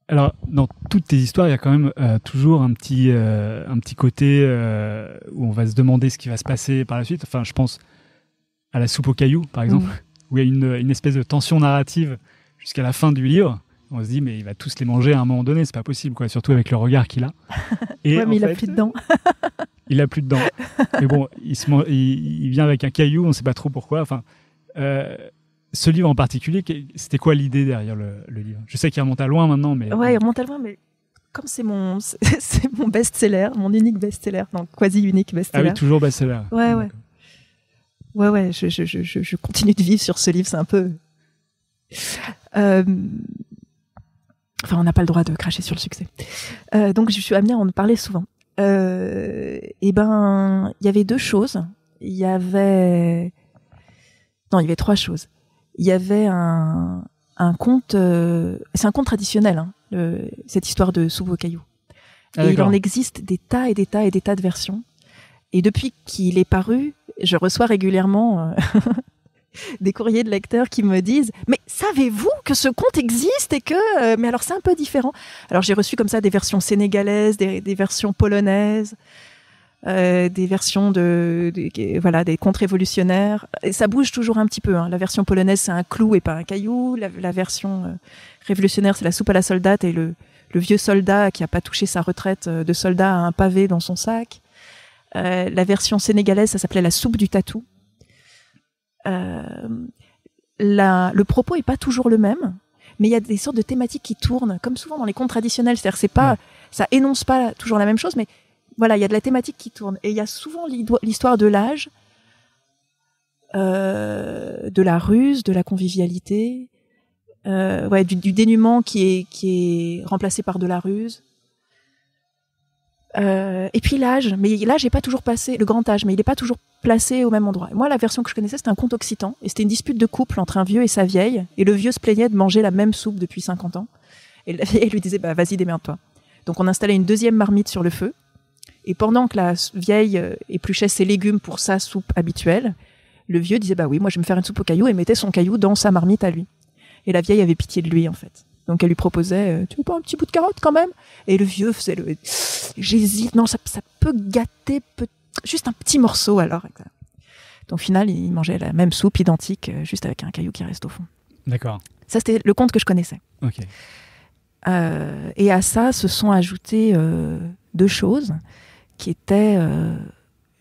alors, dans toutes tes histoires, il y a quand même euh, toujours un petit, euh, un petit côté euh, où on va se demander ce qui va se passer par la suite. Enfin, je pense à la soupe aux cailloux, par exemple, mmh. *laughs* où il y a une, espèce de tension narrative jusqu'à la fin du livre. On se dit, mais il va tous les manger à un moment donné, c'est pas possible, quoi, surtout avec le regard qu'il a. *laughs* Et ouais, mais il a plus de dents. *laughs* il a plus de dents. Mais bon, il, vient avec un caillou, on sait pas trop pourquoi. Enfin, ce livre en particulier, c'était quoi l'idée derrière le, livre Je sais qu'il remonte à loin maintenant, mais. Ouais, il remonte à loin, mais comme c'est mon, *laughs* c'est mon best-seller, mon unique best-seller, donc quasi unique ah best-seller. Ah oui, toujours best-seller. Ouais, ah, ouais. Ouais, ouais, je, continue de vivre sur ce livre, c'est un peu. Euh, enfin, on n'a pas le droit de cracher sur le succès. Euh, donc, je suis amenée à en parler souvent. Euh, et eh ben, il y avait deux choses. Il y avait. Non, il y avait trois choses il y avait un, conte, euh, c'est un conte traditionnel, hein, cette histoire de Sous vos cailloux. Ah, et il en existe des tas et des tas et des tas de versions. Et depuis qu'il est paru, je reçois régulièrement euh, *laughs* des courriers de lecteurs qui me disent mais savez-vous que ce conte existe et que euh, mais alors c'est un peu différent alors j'ai reçu comme ça des versions sénégalaises des, des versions polonaises euh, des versions de, voilà des contre-révolutionnaires. Et ça bouge toujours un petit peu. Hein. La version polonaise c'est un clou et pas un caillou. La, version euh, révolutionnaire c'est la soupe à la soldate et le, vieux soldat qui a pas touché sa retraite euh, de soldat à un pavé dans son sac. la version sénégalaise ça s'appelait la soupe du tatou. le propos est pas toujours le même mais il y a des sortes de thématiques qui tournent, comme souvent dans les contes traditionnels. cest c'est pas, ça énonce pas toujours la même chose, mais voilà, il y a de la thématique qui tourne. Et il y a souvent l'histoire de l'âge, euh, de la ruse, de la convivialité, euh, ouais, du, dénûment qui est, qui est remplacé par de la ruse. Euh, et puis l'âge, mais l'âge n'est pas toujours passé, le grand âge, mais il n'est pas toujours placé au même endroit. moi, la version que je connaissais, c'était un conte occitan, et c'était une dispute de couple entre un vieux et sa vieille, et le vieux se plaignait de manger la même soupe depuis 50 ans, et la vieille lui disait, bah, vas-y, démerde-toi. Donc on installait une deuxième marmite sur le feu, et pendant que la vieille euh, épluchait ses légumes pour sa soupe habituelle, le vieux disait bah oui, moi je vais me faire une soupe au caillou et mettait son caillou dans sa marmite à lui. Et la vieille avait pitié de lui en fait. Donc elle lui proposait euh, tu veux pas un petit bout de carotte quand même Et le vieux faisait le j'hésite, non ça, ça peut gâter juste un petit morceau alors. Donc au final, il mangeait la même soupe identique euh, juste avec un caillou qui reste au fond. D'accord. Ça c'était le conte que je connaissais. OK. et à ça se sont ajoutées deux choses qui était euh,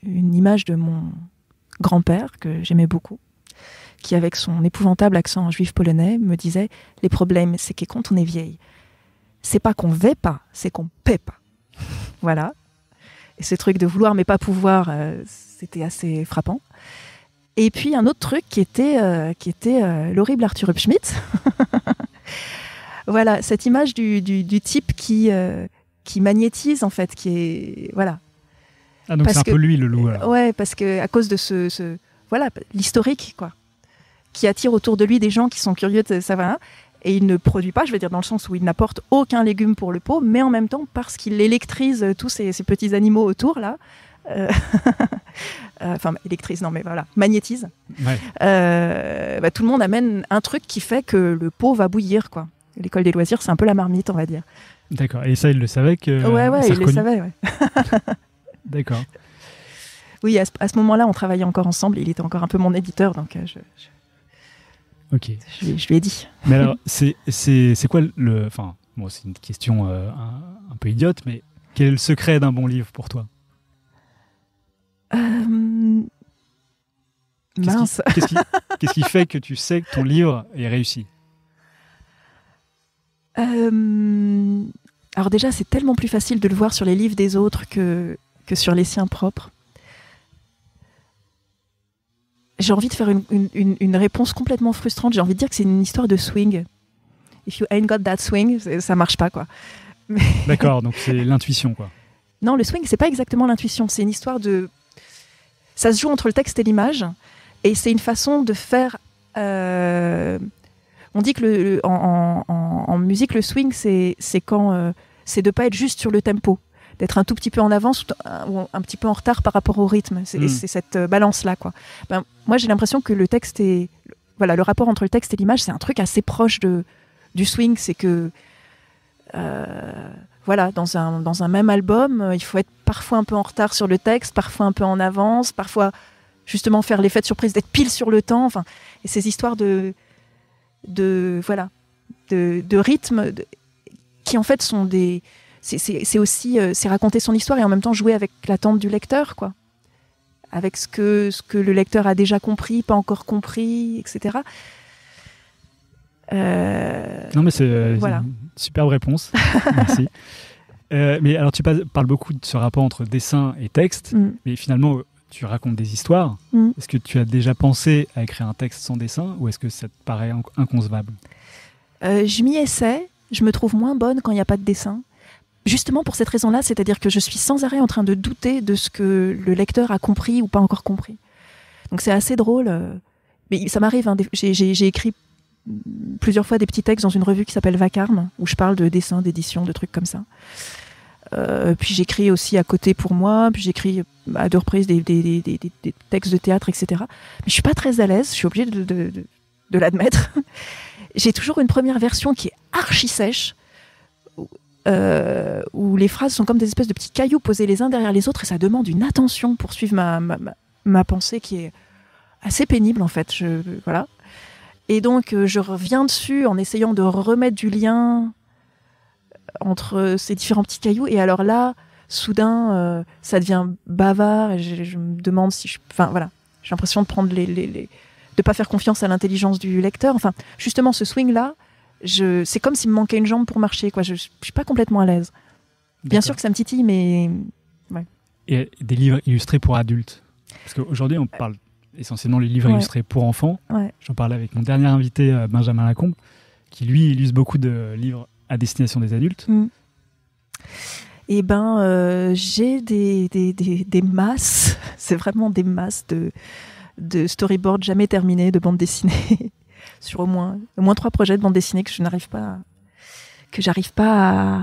une image de mon grand-père que j'aimais beaucoup, qui avec son épouvantable accent juif polonais me disait les problèmes c'est que quand on est vieille, c'est pas qu'on veut pas, c'est qu'on paie pas. *laughs* voilà. Et ce truc de vouloir mais pas pouvoir, euh, c'était assez frappant. Et puis un autre truc qui était, euh, qui était l'horrible Arthur Hubschmidt. *laughs* voilà, cette image du, du, type qui, qui magnétise en fait, qui est voilà, ah, donc c'est un peu lui le loup. Euh, ouais, parce que à cause de ce, voilà, l'historique quoi, qui attire autour de lui des gens qui sont curieux de ça. Hein. Et il ne produit pas, je veux dire, dans le sens où il n'apporte aucun légume pour le pot, mais en même temps, parce qu'il électrise euh, tous ces, petits animaux autour, là, euh, *laughs* enfin, électrise, non, mais voilà, magnétise, bah, tout le monde amène un truc qui fait que le pot va bouillir, quoi. L'école des loisirs, c'est un peu la marmite, on va dire. D'accord. Et ça, il le savait que. Ouais, ouais, il le savait, ouais. *laughs* D'accord. Oui, à ce, moment-là, on travaillait encore ensemble. Il était encore un peu mon éditeur, donc euh, je, Ok. Je, lui ai dit. Mais alors, c'est quoi le. Enfin, bon, c'est une question euh, un, peu idiote, mais quel est le secret d'un bon livre pour toi euh, Qu'est-ce qui, *laughs* qui, fait que tu sais que ton livre est réussi Alors, déjà, c'est tellement plus facile de le voir sur les livres des autres que que sur les siens propres. J'ai envie de faire une, réponse complètement frustrante. J'ai envie de dire que c'est une histoire de swing. If you ain't got that swing, ça marche pas quoi. *laughs* D'accord, donc c'est l'intuition quoi. Non, le swing, c'est pas exactement l'intuition. C'est une histoire de. Ça se joue entre le texte et l'image, et c'est une façon de faire. Euh, on dit que en, musique, le swing, c'est quand euh, c'est de pas être juste sur le tempo d'être un tout petit peu en avance euh, ou un petit peu en retard par rapport au rythme. C'est hmm. cette euh, balance-là, quoi. Ben, moi, j'ai l'impression que le texte est, voilà, le rapport entre le texte et l'image, c'est un truc assez proche de du swing. C'est que euh, voilà, dans un, dans un même album, il faut être parfois un peu en retard sur le texte, parfois un peu en avance, parfois justement faire l'effet de surprise d'être pile sur le temps. Enfin, et ces histoires de, de voilà, de, de rythme qui en fait sont des, c'est aussi euh, c'est raconter son histoire et en même temps jouer avec l'attente du lecteur, quoi. Avec ce que, le lecteur a déjà compris, pas encore compris, etc. Euh, non, mais c'est euh, une superbe réponse. *laughs* Merci. mais alors, tu parles beaucoup de ce rapport entre dessin et texte, mm. mais finalement, tu racontes des histoires. Mm. Est-ce que tu as déjà pensé à écrire un texte sans dessin ou est-ce que ça te paraît inconcevable Je m'y essaie. Je me trouve moins bonne quand il n'y a pas de dessin justement pour cette raison-là, c'est-à-dire que je suis sans arrêt en train de douter de ce que le lecteur a compris ou pas encore compris. Donc c'est assez drôle. Euh, mais ça m'arrive, hein, j'ai écrit plusieurs fois des petits textes dans une revue qui s'appelle Vacarme, où je parle de dessins, d'édition, de trucs comme ça. Euh, puis j'écris aussi à côté pour moi, puis j'écris à deux reprises des, textes de théâtre, etc. Mais je suis pas très à l'aise, je suis obligée de l'admettre. *laughs* j'ai toujours une première version qui est archi sèche, euh, où les phrases sont comme des espèces de petits cailloux posés les uns derrière les autres et ça demande une attention pour suivre ma, pensée qui est assez pénible en fait. voilà. Et donc euh, je reviens dessus en essayant de remettre du lien euh, entre ces différents petits cailloux. Et alors là, soudain, ça devient bavard et je, me demande si Enfin voilà, j'ai l'impression de prendre les, les, les, de pas faire confiance à l'intelligence du lecteur. Enfin, justement, ce swing là c'est comme s'il me manquait une jambe pour marcher. Quoi. Je, suis pas complètement à l'aise. Bien sûr que ça me titille, mais. Et euh, des livres illustrés pour adultes. Parce qu'aujourd'hui, on euh, parle essentiellement les livres illustrés pour enfants. J'en parlais avec mon dernier invité, euh, Benjamin Lacombe, qui lui illustre beaucoup de livres à destination des adultes. Mm. et eh ben, j'ai des, masses, *laughs* c'est vraiment des masses de, de storyboards jamais terminés, de bandes dessinées sur au moins, au moins trois projets de bande dessinée que je n'arrive pas, que j'arrive pas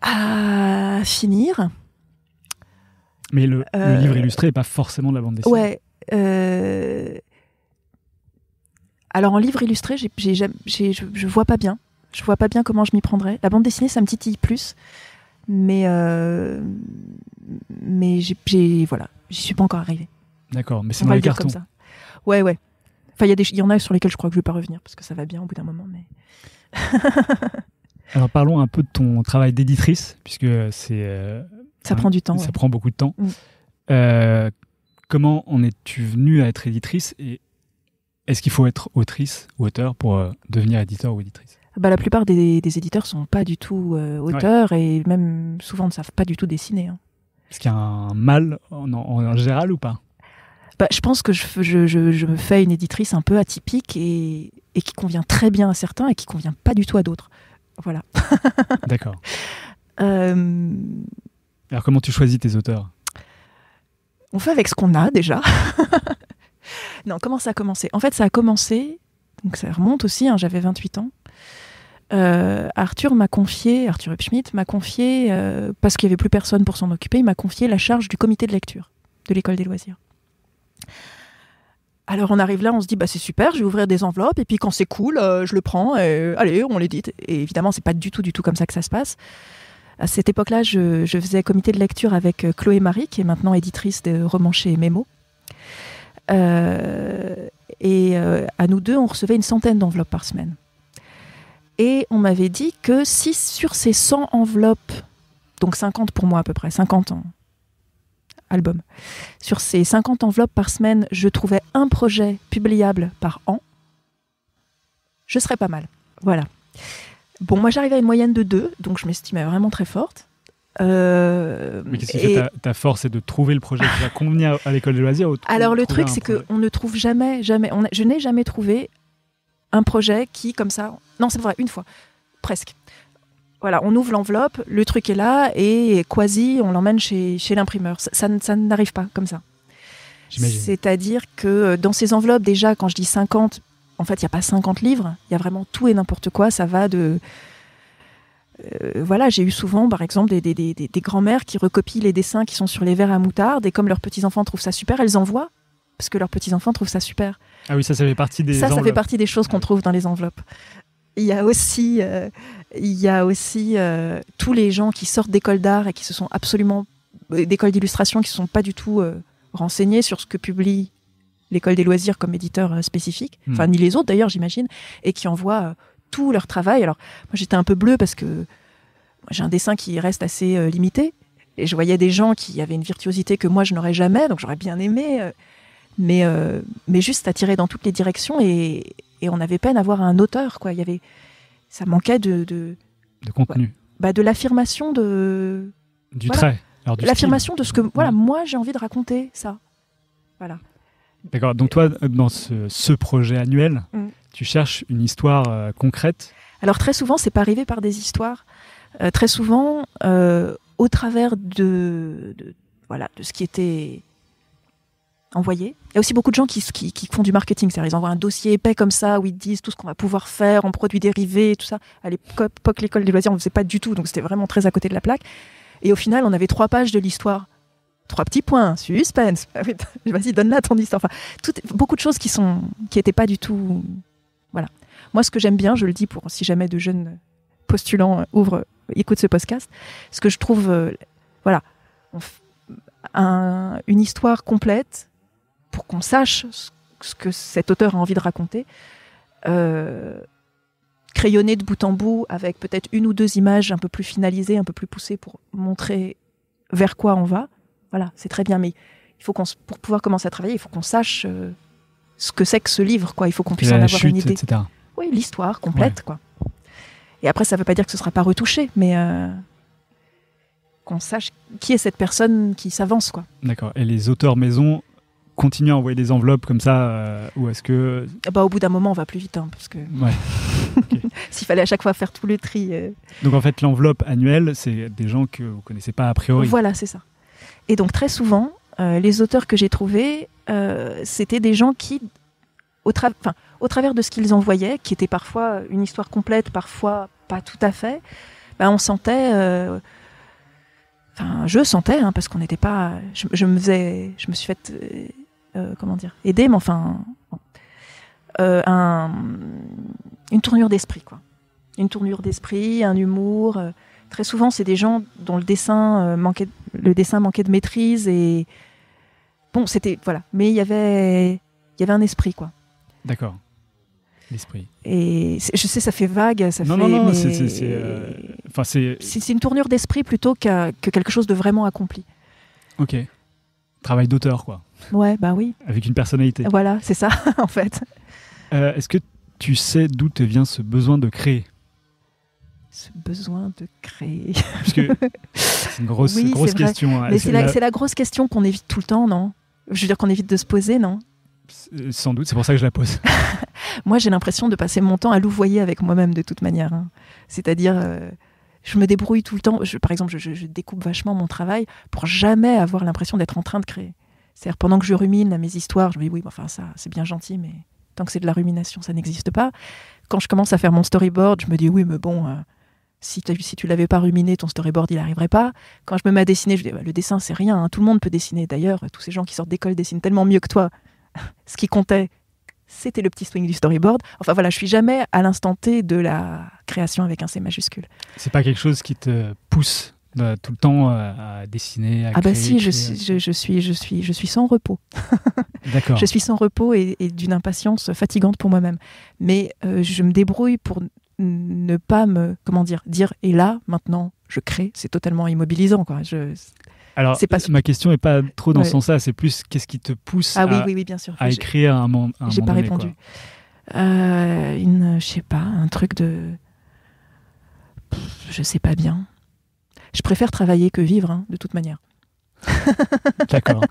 à, finir. Mais le, euh, livre illustré n'est pas forcément de la bande dessinée. Ouais. Euh, alors en livre illustré, je, je vois pas bien. Je vois pas bien comment je m'y prendrais. La bande dessinée, ça me titille plus, mais euh, mais j'ai voilà, j'y suis pas encore arrivée. D'accord, mais c'est dans les cartons. Comme Ouais, ouais il y, y en a sur lesquels je crois que je ne vais pas revenir parce que ça va bien au bout d'un moment. Mais... *laughs* Alors parlons un peu de ton travail d'éditrice, puisque c'est... Euh, ça prend du temps. Ça prend beaucoup de temps. Mm. Euh, comment en es-tu venue à être éditrice et est-ce qu'il faut être autrice ou auteur pour euh, devenir éditeur ou éditrice bah, la plupart des, des, éditeurs sont pas du tout auteurs et même souvent ne savent pas du tout dessiner. Hein. Est-ce qu'il y a un mal en général ou pas je pense que je, me fais une éditrice un peu atypique et, qui convient très bien à certains et qui convient pas du tout à d'autres. Voilà. *laughs* D'accord. Euh, Alors comment tu choisis tes auteurs On fait avec ce qu'on a déjà. *laughs* non, comment ça a commencé En fait, ça a commencé, donc ça remonte aussi, hein, j'avais 28 ans. Euh, Arthur m'a confié, Arthur Schmidt m'a confié, euh, parce qu'il n'y avait plus personne pour s'en occuper, il m'a confié la charge du comité de lecture de l'école des loisirs. Alors on arrive là, on se dit bah c'est super, je vais ouvrir des enveloppes et puis quand c'est cool, euh, je le prends et euh, allez, on l'édite. Et évidemment, c'est pas du tout du tout comme ça que ça se passe. À cette époque-là, je, faisais comité de lecture avec euh, Chloé Marie, qui est maintenant éditrice de romans chez Memo. et à nous deux, on recevait une centaine d'enveloppes par semaine. Et on m'avait dit que si sur ces 100 enveloppes, donc 50 pour moi à peu près, 50 ans, album. Sur ces 50 enveloppes par semaine, je trouvais un projet publiable par an. Je serais pas mal. Voilà. Bon, moi j'arrivais à une moyenne de 2, donc je m'estimais vraiment très forte. Euh, Mais qu'est-ce qui fait ta, ta, force, c'est de trouver le projet qui va convenir à l'école de loisirs Alors le truc, c'est qu'on ne trouve jamais, jamais, on je n'ai jamais trouvé un projet qui, comme ça, non c'est vrai, une fois, presque voilà, on ouvre l'enveloppe, le truc est là, et quasi, on l'emmène chez, l'imprimeur. Ça, ça, n'arrive pas comme ça. C'est-à-dire que euh, dans ces enveloppes, déjà, quand je dis 50, en fait, il n'y a pas 50 livres, il y a vraiment tout et n'importe quoi. Ça va de. Euh, voilà, j'ai eu souvent, par exemple, des, grands-mères qui recopient les dessins qui sont sur les verres à moutarde, et comme leurs petits-enfants trouvent ça super, elles envoient, parce que leurs petits-enfants trouvent ça super. Ah oui, ça, ça fait partie des. Ça, ça fait partie des choses qu'on trouve dans les enveloppes il y a aussi, euh, il y a aussi euh, tous les gens qui sortent d'écoles d'art et qui se sont absolument euh, d'écoles d'illustration qui ne sont pas du tout renseignés sur ce que publie l'école des loisirs comme éditeur spécifique, hmm. enfin ni les autres d'ailleurs j'imagine, et qui envoient tout leur travail. Alors moi j'étais un peu bleu parce que j'ai un dessin qui reste assez limité et je voyais des gens qui avaient une virtuosité que moi je n'aurais jamais, donc j'aurais bien aimé mais, mais juste attiré dans toutes les directions et, et on avait peine à voir un auteur, quoi. Il y avait, ça manquait de de, contenu. Bah, de l'affirmation de du trait, l'affirmation de ce que voilà, moi j'ai envie de raconter ça, voilà. D'accord. Donc toi, dans ce, projet annuel, mm. tu cherches une histoire euh, concrète. Alors très souvent, c'est pas arrivé par des histoires. Euh, très souvent, euh, au travers de, de, voilà de ce qui était envoyé. Il y a aussi beaucoup de gens qui, qui, font du marketing, c'est-à-dire ils envoient un dossier épais comme ça où ils disent tout ce qu'on va pouvoir faire en produits dérivés, tout ça. À l'époque, l'école des loisirs, on ne faisait pas du tout, donc c'était vraiment très à côté de la plaque. Et au final, on avait trois pages de l'histoire. Trois petits points, suspense. *laughs* Ah vas-y, donne-la ton histoire. Enfin, beaucoup de choses qui sont qui n'étaient pas du tout. Voilà. Moi, ce que j'aime bien, je le dis pour si jamais de jeunes postulants euh, ouvrent, écoutent ce podcast, ce que je trouve, euh, voilà, un, une histoire complète qu'on sache ce que cet auteur a envie de raconter. Euh, crayonné de bout en bout avec peut-être une ou deux images un peu plus finalisées, un peu plus poussées pour montrer vers quoi on va. Voilà, c'est très bien, mais il faut qu'on, pour pouvoir commencer à travailler, il faut qu'on sache euh, ce que c'est que ce livre, quoi. Il faut qu'on puisse en avoir une idée. Oui, l'histoire complète, quoi. Et après, ça ne veut pas dire que ce ne sera pas retouché, mais euh, qu'on sache qui est cette personne qui s'avance, quoi. D'accord. Et les auteurs maison continuer à envoyer des enveloppes comme ça euh, Ou est-ce que. Ah bah, au bout d'un moment, on va plus vite. Hein, parce que... *laughs* S'il fallait à chaque fois faire tout le tri. Euh. Donc en fait, l'enveloppe annuelle, c'est des gens que vous connaissez pas a priori. Voilà, c'est ça. Et donc très souvent, euh, les auteurs que j'ai trouvés, c'était des gens qui, au, enfin, au travers de ce qu'ils envoyaient, qui était parfois une histoire complète, parfois pas tout à fait, bah, on sentait. Enfin, je sentais, hein, parce qu'on n'était pas. Je, je, me faisais, je me suis faite euh, comment dire, aider, mais enfin, euh, une tournure d'esprit, quoi. Une tournure d'esprit, un humour. Euh. très souvent, c'est des gens dont le dessin manquait, le dessin manquait de maîtrise et bon, c'était voilà. Mais il y avait, il y avait un esprit, quoi. D'accord. L'esprit. Et je sais, ça fait vague, ça non, fait. Non, non, c'est, c'est, une tournure d'esprit plutôt que quelque chose de vraiment accompli. Ok. Travail d'auteur, quoi. Ouais, bah oui. Avec une personnalité. Voilà, c'est ça, *laughs* en fait. Euh, est-ce que tu sais d'où te vient ce besoin de créer ce besoin de créer c'est une grosse, question. c'est la... grosse question qu'on évite tout le temps, non Je veux dire qu'on évite de se poser, non euh, Sans doute, c'est pour ça que je la pose. *laughs* moi, j'ai l'impression de passer mon temps à louvoyer avec moi-même de toute manière. Hein. C'est-à-dire, euh, je me débrouille tout le temps. par exemple, je, découpe vachement mon travail pour jamais avoir l'impression d'être en train de créer. C'est-à-dire, pendant que je rumine à mes histoires, je me dis oui, enfin, ça, c'est bien gentil, mais tant que c'est de la rumination, ça n'existe pas. Quand je commence à faire mon storyboard, je me dis oui, mais bon, euh, si, si tu l'avais pas ruminé, ton storyboard, il n'arriverait pas. Quand je me mets à dessiner, je dis bah, le dessin, c'est rien, hein. tout le monde peut dessiner. D'ailleurs, tous ces gens qui sortent d'école dessinent tellement mieux que toi. *laughs* Ce qui comptait, c'était le petit swing du storyboard. Enfin voilà, je suis jamais à l'instant T de la création avec un C majuscule. C'est pas quelque chose qui te pousse bah, tout le temps euh, à, dessiner. À ah bah si, euh. je suis, je, suis, je suis, sans repos. *laughs* D'accord. Je suis sans repos et, d'une impatience fatigante pour moi-même. Mais euh, je me débrouille pour ne pas me, comment dire, dire et là maintenant je crée. C'est totalement immobilisant quoi. Je, alors, pas... ma question n'est pas trop dans ce sens-là, c'est plus qu'est-ce qui te pousse ah, à, oui, oui, oui, bien sûr. à écrire un, moment. J'ai pas répondu. Euh, une, je sais pas, un truc de, je sais pas bien je préfère travailler que vivre, hein, de toute manière. *laughs* D'accord.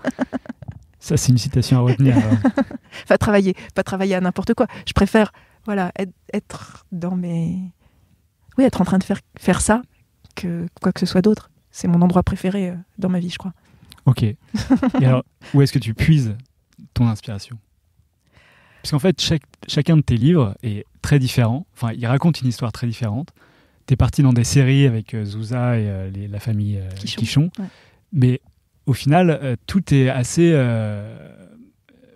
Ça, c'est une citation à retenir. enfin, *laughs* travailler, pas travailler à n'importe quoi. Je préfère, voilà, être dans mes. Oui, être en train de faire, faire ça que quoi que ce soit d'autre. C'est mon endroit préféré euh, dans ma vie, je crois. Ok. Et alors, *laughs* où est-ce que tu puises ton inspiration Parce qu'en fait, chaque, chacun de tes livres est très différent. Enfin, il raconte une histoire très différente t'es parti dans des séries avec euh, Zouza et euh, la famille Quichon. Euh, Mais au final, tout est assez.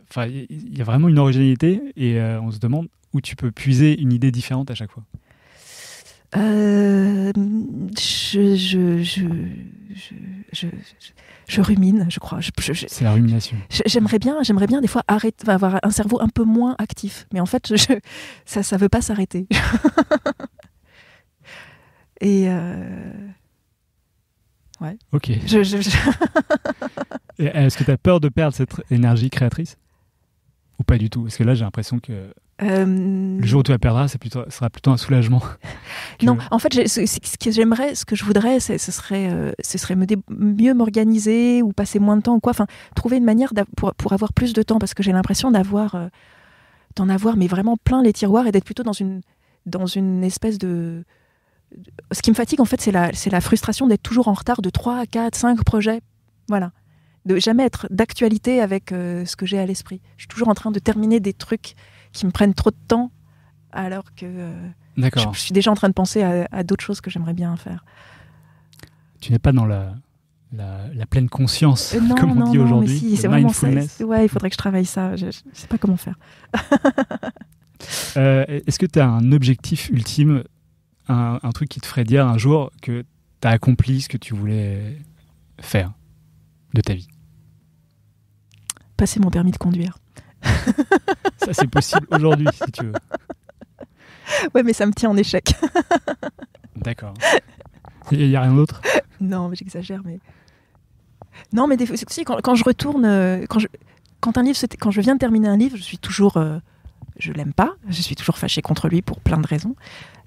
Enfin, il y a vraiment une originalité et on se demande où tu peux puiser une idée différente à chaque fois. Euh, je, je, je, je, rumine, je crois. c'est la rumination. J'aimerais bien, j'aimerais bien des fois arrêter, avoir un cerveau un peu moins actif. Mais en fait, ça, ça veut pas s'arrêter. *laughs* Et. Euh, ouais. Ok. *laughs* Est-ce que tu as peur de perdre cette énergie créatrice Ou pas du tout Parce que là, j'ai l'impression que euh, le jour où tu la perdras, ce sera plutôt un soulagement. *laughs* Non, en fait, ce, que j'aimerais, ce que je voudrais, ce serait, euh, ce serait mieux m'organiser ou passer moins de temps ou quoi. Enfin, trouver une manière pour, pour, avoir plus de temps parce que j'ai l'impression d'avoir, d'en avoir, mais vraiment plein les tiroirs et d'être plutôt dans une, dans une espèce de ce qui me fatigue, en fait, c'est la, frustration d'être toujours en retard de 3, 4, 5 projets. Voilà. De jamais être d'actualité avec euh, ce que j'ai à l'esprit. Je suis toujours en train de terminer des trucs qui me prennent trop de temps, alors que euh, je, suis déjà en train de penser à, d'autres choses que j'aimerais bien faire. Tu n'es pas dans la, pleine conscience, euh, comme on dit aujourd'hui. Si, c'est vraiment ça. Ouais, il faudrait que je travaille ça. Je ne sais pas comment faire. Est-ce que tu as un objectif ultime un, truc qui te ferait dire un jour que tu as accompli ce que tu voulais faire de ta vie Passer mon permis de conduire. *laughs* ça, c'est possible aujourd'hui, si tu veux. Ouais, mais ça me tient en échec. *laughs* D'accord. Il n'y a rien d'autre Non, mais j'exagère, mais. Non, mais des... quand, quand, je retourne. Euh, quand, je... quand, un livre quand je viens de terminer un livre, je suis toujours. Euh, je l'aime pas, je suis toujours fâchée contre lui pour plein de raisons.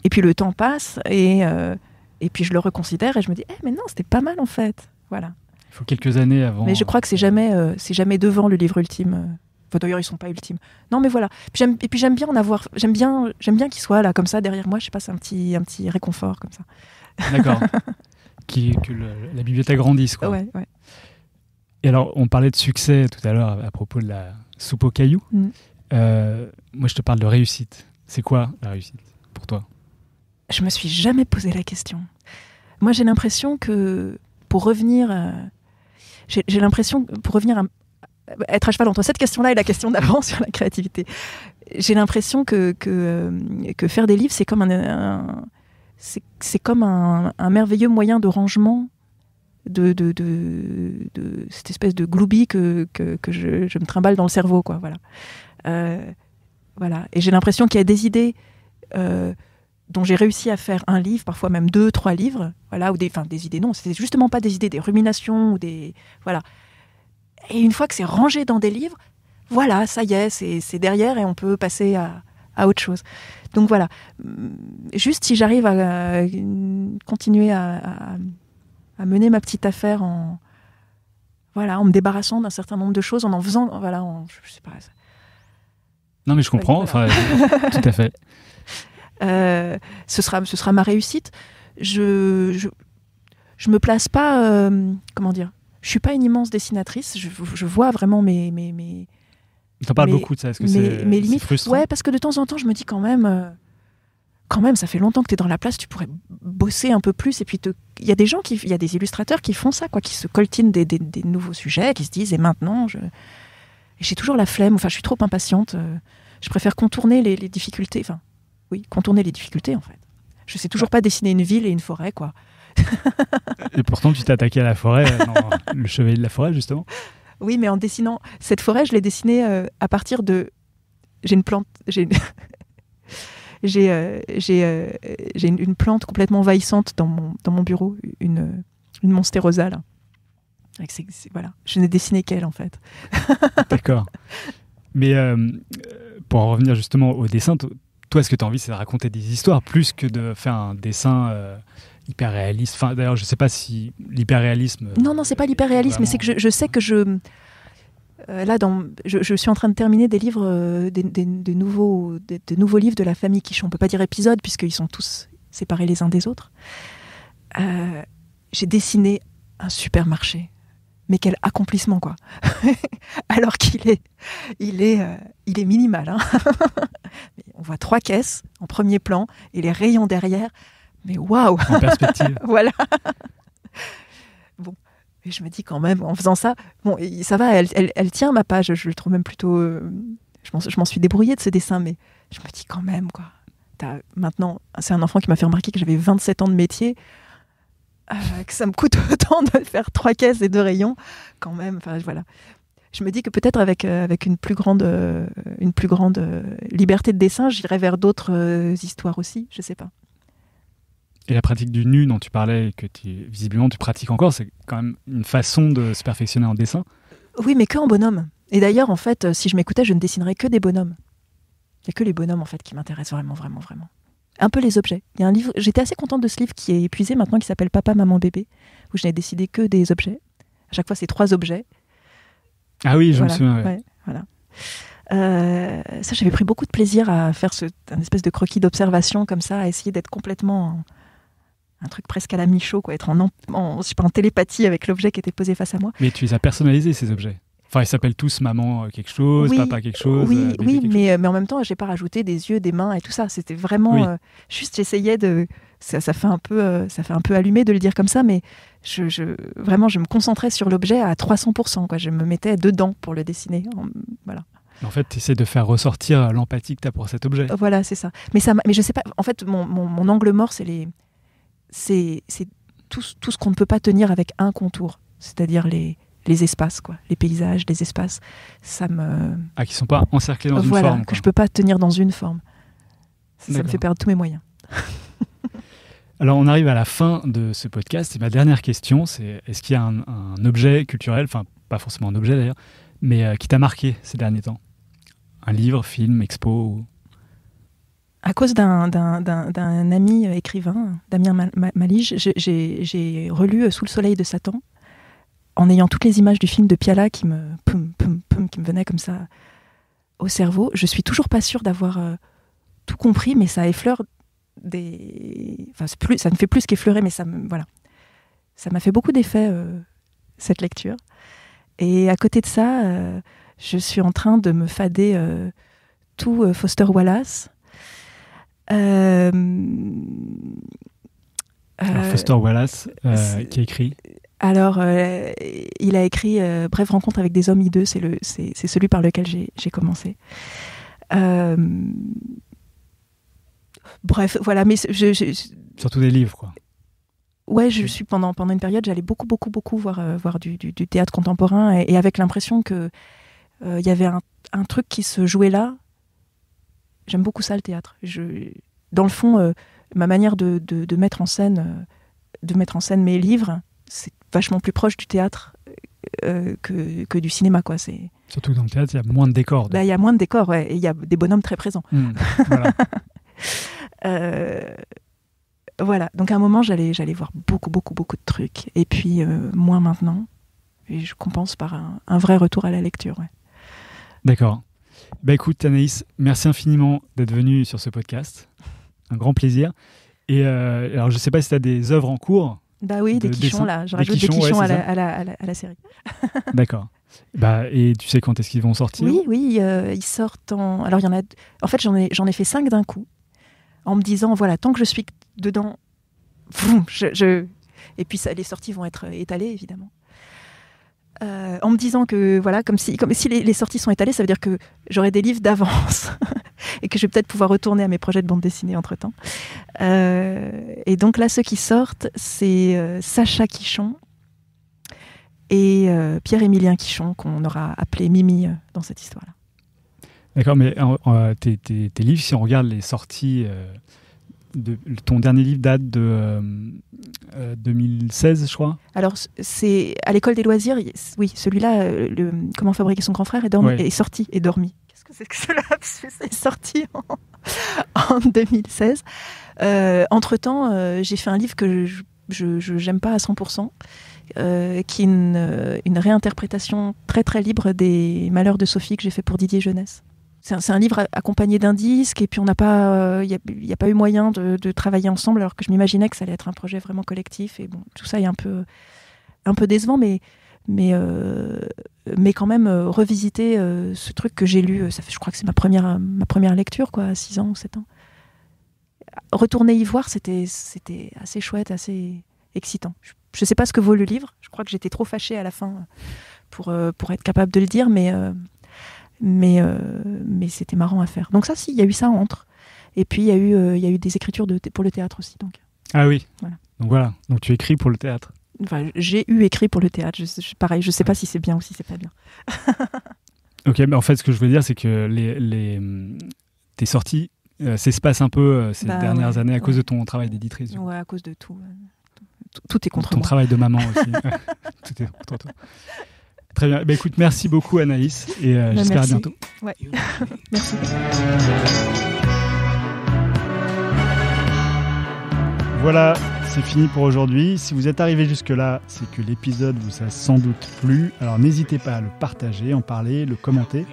Et puis le temps passe et, euh, et puis je le reconsidère et je me dis, eh, mais non, c'était pas mal en fait. Voilà. Il faut quelques années avant. Mais je crois que c'est jamais, euh, c'est jamais devant le livre ultime. Enfin, d'ailleurs, ils sont pas ultimes. Non, mais voilà. et puis j'aime bien en avoir. J'aime bien, j'aime bien qu'ils soient là, comme ça, derrière moi. Je sais pas, c'est un petit, un petit réconfort comme ça. D'accord. *laughs* Qui, que la bibliothèque grandisse. Quoi. Ouais, Et alors, on parlait de succès tout à l'heure à propos de la soupe aux cailloux. Mm. Euh, moi, je te parle de réussite. C'est quoi la réussite pour toi je me suis jamais posé la question. Moi, j'ai l'impression que pour revenir, euh, j'ai l'impression pour revenir à, être à cheval entre cette question-là et la question d'avant *laughs* sur la créativité. J'ai l'impression que, que, euh, faire des livres, c'est comme, un, c'est comme un, merveilleux moyen de rangement de, de, cette espèce de gloubi que, que, je, me trimballe dans le cerveau. Quoi, voilà. Euh, voilà. Et j'ai l'impression qu'il y a des idées dont j'ai réussi à faire un livre, parfois même deux, trois livres, voilà, ou des, des idées, non, c'était justement pas des idées, des ruminations, ou des, voilà. Et une fois que c'est rangé dans des livres, voilà, ça y est, c'est derrière et on peut passer à, autre chose. Donc voilà, hum, juste si j'arrive à, euh, continuer à, mener ma petite affaire en, voilà, en me débarrassant d'un certain nombre de choses, en en faisant, voilà, je sais pas. Non mais je comprends, enfin, *laughs* tout à fait. Euh, ce, sera, ce sera ma réussite. Je, je, me place pas, euh, comment dire, je suis pas une immense dessinatrice, je, vois vraiment mes... mes, mes T'en parles beaucoup de ça, est-ce que c'est frustrant Ouais, parce que de temps en temps, je me dis quand même euh, quand même, ça fait longtemps que tu es dans la place, tu pourrais bosser un peu plus. Et puis, il y a des gens, il y a des illustrateurs qui font ça, quoi, qui se coltinent des, des, nouveaux sujets, qui se disent, et maintenant, je... j'ai toujours la flemme, enfin, je suis trop impatiente, je préfère contourner les, les difficultés. Enfin, oui, contourner les difficultés en fait. Je sais toujours pas dessiner une ville et une forêt, quoi. et pourtant, tu t'es attaqué à la forêt, euh, *laughs* le chevalier de la forêt, justement. Oui, mais en dessinant cette forêt, je l'ai dessinée euh, à partir de. J'ai une plante. J'ai *laughs* j'ai euh, une, plante complètement envahissante dans mon, bureau, une, une Là. voilà. Je n'ai dessiné qu'elle, en fait. D'accord. *laughs* Mais pour en revenir justement au dessin, toi, ce que tu as envie, c'est de raconter des histoires plus que de faire un dessin euh, hyper réaliste. Enfin, d'ailleurs, je ne sais pas si l'hyper réalisme. Non, non, c'est pas euh, l'hyper réalisme, mais c'est que je, sais que je. Euh, là, dans, je, suis en train de terminer des livres, des, nouveaux, nouveaux livres de la famille Quichon. On ne peut pas dire épisode, puisqu'ils sont tous séparés les uns des autres. J'ai dessiné un supermarché mais quel accomplissement quoi *laughs* Alors qu'il est, il est, euh, il est minimal. Hein. *laughs* on voit trois caisses en premier plan et les rayons derrière. Mais waouh En perspective. *laughs* voilà. Bon, je me dis quand même en faisant ça, bon, ça va, elle, tient ma page. Je le trouve même plutôt. Euh, je m'en suis débrouillée de ce dessin, mais je me dis quand même quoi. As, maintenant, c'est un enfant qui m'a fait remarquer que j'avais 27 ans de métier. Euh, que ça me coûte *laughs* autant de faire trois caisses et deux rayons quand même. Enfin, voilà. Je me dis que peut-être avec, euh, avec une plus grande, euh, une plus grande liberté de dessin, j'irai vers d'autres histoires aussi, je sais pas. Et la pratique du nu dont tu parlais, que tu, visiblement tu pratiques encore, c'est quand même une façon de se perfectionner en dessin Oui, mais que en bonhomme. Et d'ailleurs, en fait, si je m'écoutais, je ne dessinerais que des bonhommes. Il n'y a que les bonhommes, en fait, qui m'intéressent vraiment, vraiment, vraiment un peu les objets. Il y un livre, j'étais assez contente de ce livre qui est épuisé maintenant, qui s'appelle Papa, Maman, Bébé, où je n'ai décidé que des objets. À chaque fois, c'est trois objets. Ah oui, je me souviens. Euh, ça, j'avais pris beaucoup de plaisir à faire ce, un espèce de croquis d'observation comme ça, à essayer d'être complètement un truc presque à la Michaud, quoi, être en, en, en, en télépathie avec l'objet qui était posé face à moi. Mais tu les as personnalisés, ces objets Enfin, ils s'appellent tous maman euh, quelque chose, papa quelque chose. Oui, euh, mais, euh, mais en même temps, j'ai pas rajouté des yeux, des mains et tout ça. C'était vraiment juste, j'essayais de. Ça, ça, fait un peu, ça fait un peu allumé de le dire comme ça, mais je, vraiment, je me concentrais sur l'objet à 300%. Quoi. Je me mettais dedans pour le dessiner. Voilà. En fait, tu essaies de faire ressortir l'empathie que tu as pour cet objet. Voilà, c'est ça. Mais, ça, mais je sais pas. En fait, mon, mon, angle mort, c'est les. C'est tout, tout ce qu'on ne peut pas tenir avec un contour. C'est-à-dire les les espaces, quoi, les paysages, les espaces. Ça me. Ah, qui sont pas encerclés dans une forme. que je ne peux pas tenir dans une forme. Ça, me fait perdre tous mes moyens. *laughs* Alors, on arrive à la fin de ce podcast. Et ma dernière question, c'est est-ce qu'il y a un, objet culturel, enfin, pas forcément un objet d'ailleurs, mais euh, qui t'a marqué ces derniers temps Un livre, film, expo À cause d'un ami euh, écrivain, Damien Malige, j'ai relu euh, Sous le soleil de Satan, en ayant toutes les images du film de Piala qui me, qui me venaient comme ça au cerveau, je suis toujours pas sûre d'avoir euh, tout compris, mais ça effleure des. Enfin, ça ne fait plus qu'effleurer, mais ça me. Voilà. Ça m'a fait beaucoup d'effet, euh, cette lecture. Et à côté de ça, euh, je suis en train de me fader tout Foster Wallace. Foster Wallace, qui a écrit alors, euh, il a écrit euh, Bref rencontre avec des hommes hideux, c'est, le, c'est, celui par lequel j'ai, commencé. Euh, bref, voilà, mais je, Surtout des livres, quoi. Ouais, je suis pendant, pendant une période, j'allais beaucoup, beaucoup, beaucoup voir, voir du, théâtre contemporain et, avec l'impression qu'il il y avait un, truc qui se jouait là. J'aime beaucoup ça, le théâtre. Je, dans le fond, ma manière de, mettre en scène, de mettre en scène mes livres, c'est vachement plus proche du théâtre euh, que, du cinéma. Quoi. C'est... Surtout que dans le théâtre, il y a moins de décors. Bah, il y a moins de décors, et il y a des bonhommes très présents. Hmm, *laughs* euh, voilà. donc à un moment, j'allais, j'allais voir beaucoup, beaucoup, beaucoup de trucs, et puis euh, moins maintenant. Et je compense par un, vrai retour à la lecture. D'accord. Bah écoute, Anaïs, merci infiniment d'être venu sur ce podcast. Un grand plaisir. Et alors, je ne sais pas si tu as des œuvres en cours bah oui, des quichons, là. Je rajoute des quichons, à, la, série. *laughs* D'accord. Bah, et tu sais quand est-ce qu'ils vont sortir Oui, oui, euh, ils sortent en. Alors, il y en a. En fait, j'en ai, j'en ai fait cinq d'un coup, en me disant, voilà, tant que je suis dedans, je, je... Et puis, ça, les sorties vont être étalées, évidemment. Euh, en me disant que voilà, comme si, comme si les, sorties sont étalées, ça veut dire que j'aurai des livres d'avance *laughs* et que je vais peut-être pouvoir retourner à mes projets de bande dessinée entre temps. Euh, et donc là, ceux qui sortent, c'est euh, Sacha Quichon et Pierre-Émilien Quichon, qu'on aura appelé Mimi dans cette histoire-là. D'accord, mais tes, livres, si on regarde les sorties ton dernier livre date de 2016, euh, euh, je crois. Alors, c'est à l'école des loisirs, oui, celui-là, euh, Comment fabriquer son grand frère, est, dormi, est sorti et dormi. Qu'est-ce que c'est que cela C'est sorti en, 2016. *laughs* Entre-temps, j'ai fait un livre que je n'aime pas à 100%. qui est une, une, réinterprétation très très libre des Malheurs de Sophie que j'ai fait pour Didier Jeunesse c'est un, livre accompagné d'un disque, et puis on n'a pas, il euh, n'y a, pas eu moyen de, travailler ensemble, alors que je m'imaginais que ça allait être un projet vraiment collectif. Et bon, tout ça est un peu, un peu décevant, mais, mais, euh, mais quand même euh, revisiter ce truc que j'ai lu. Ça je crois que c'est ma première, ma première lecture, quoi, à 6 ans ou 7 ans. Retourner y voir, c'était, assez chouette, assez excitant. Je ne sais pas ce que vaut le livre. Je crois que j'étais trop fâchée à la fin pour, pour être capable de le dire, mais mais, euh, mais c'était marrant à faire. Donc ça, si, il y a eu ça entre. Et puis, il y, a eu, euh, il y a eu des écritures de pour le théâtre aussi. Donc. Ah oui. Donc voilà, donc tu écris pour le théâtre. j'ai eu écrit pour le théâtre. Je, je, pareil, je sais pas si c'est bien ou si c'est pas bien. *laughs* ok, mais en fait, ce que je veux dire, c'est que les, les, tes sorties euh, s'espacent un peu ces bah dernières années à cause de ton travail d'éditrice. Ouais, à cause de tout. Tout, est contre Ton travail de maman aussi. *laughs* *laughs* tout est contre toi. Très bien. Bah, écoute, merci beaucoup Anaïs et euh, bah, jusqu'à à bientôt. *laughs* merci. Voilà, c'est fini pour aujourd'hui. Si vous êtes arrivé jusque-là, c'est que l'épisode vous a sans doute plu. Alors n'hésitez pas à le partager, en parler, le commenter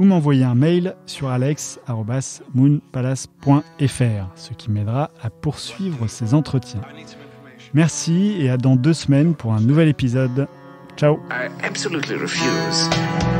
ou m'envoyer un mail sur alex.moonpalace.fr, ce qui m'aidera à poursuivre ces entretiens. Merci et à dans deux semaines pour un nouvel épisode. Ciao. I absolutely refuse.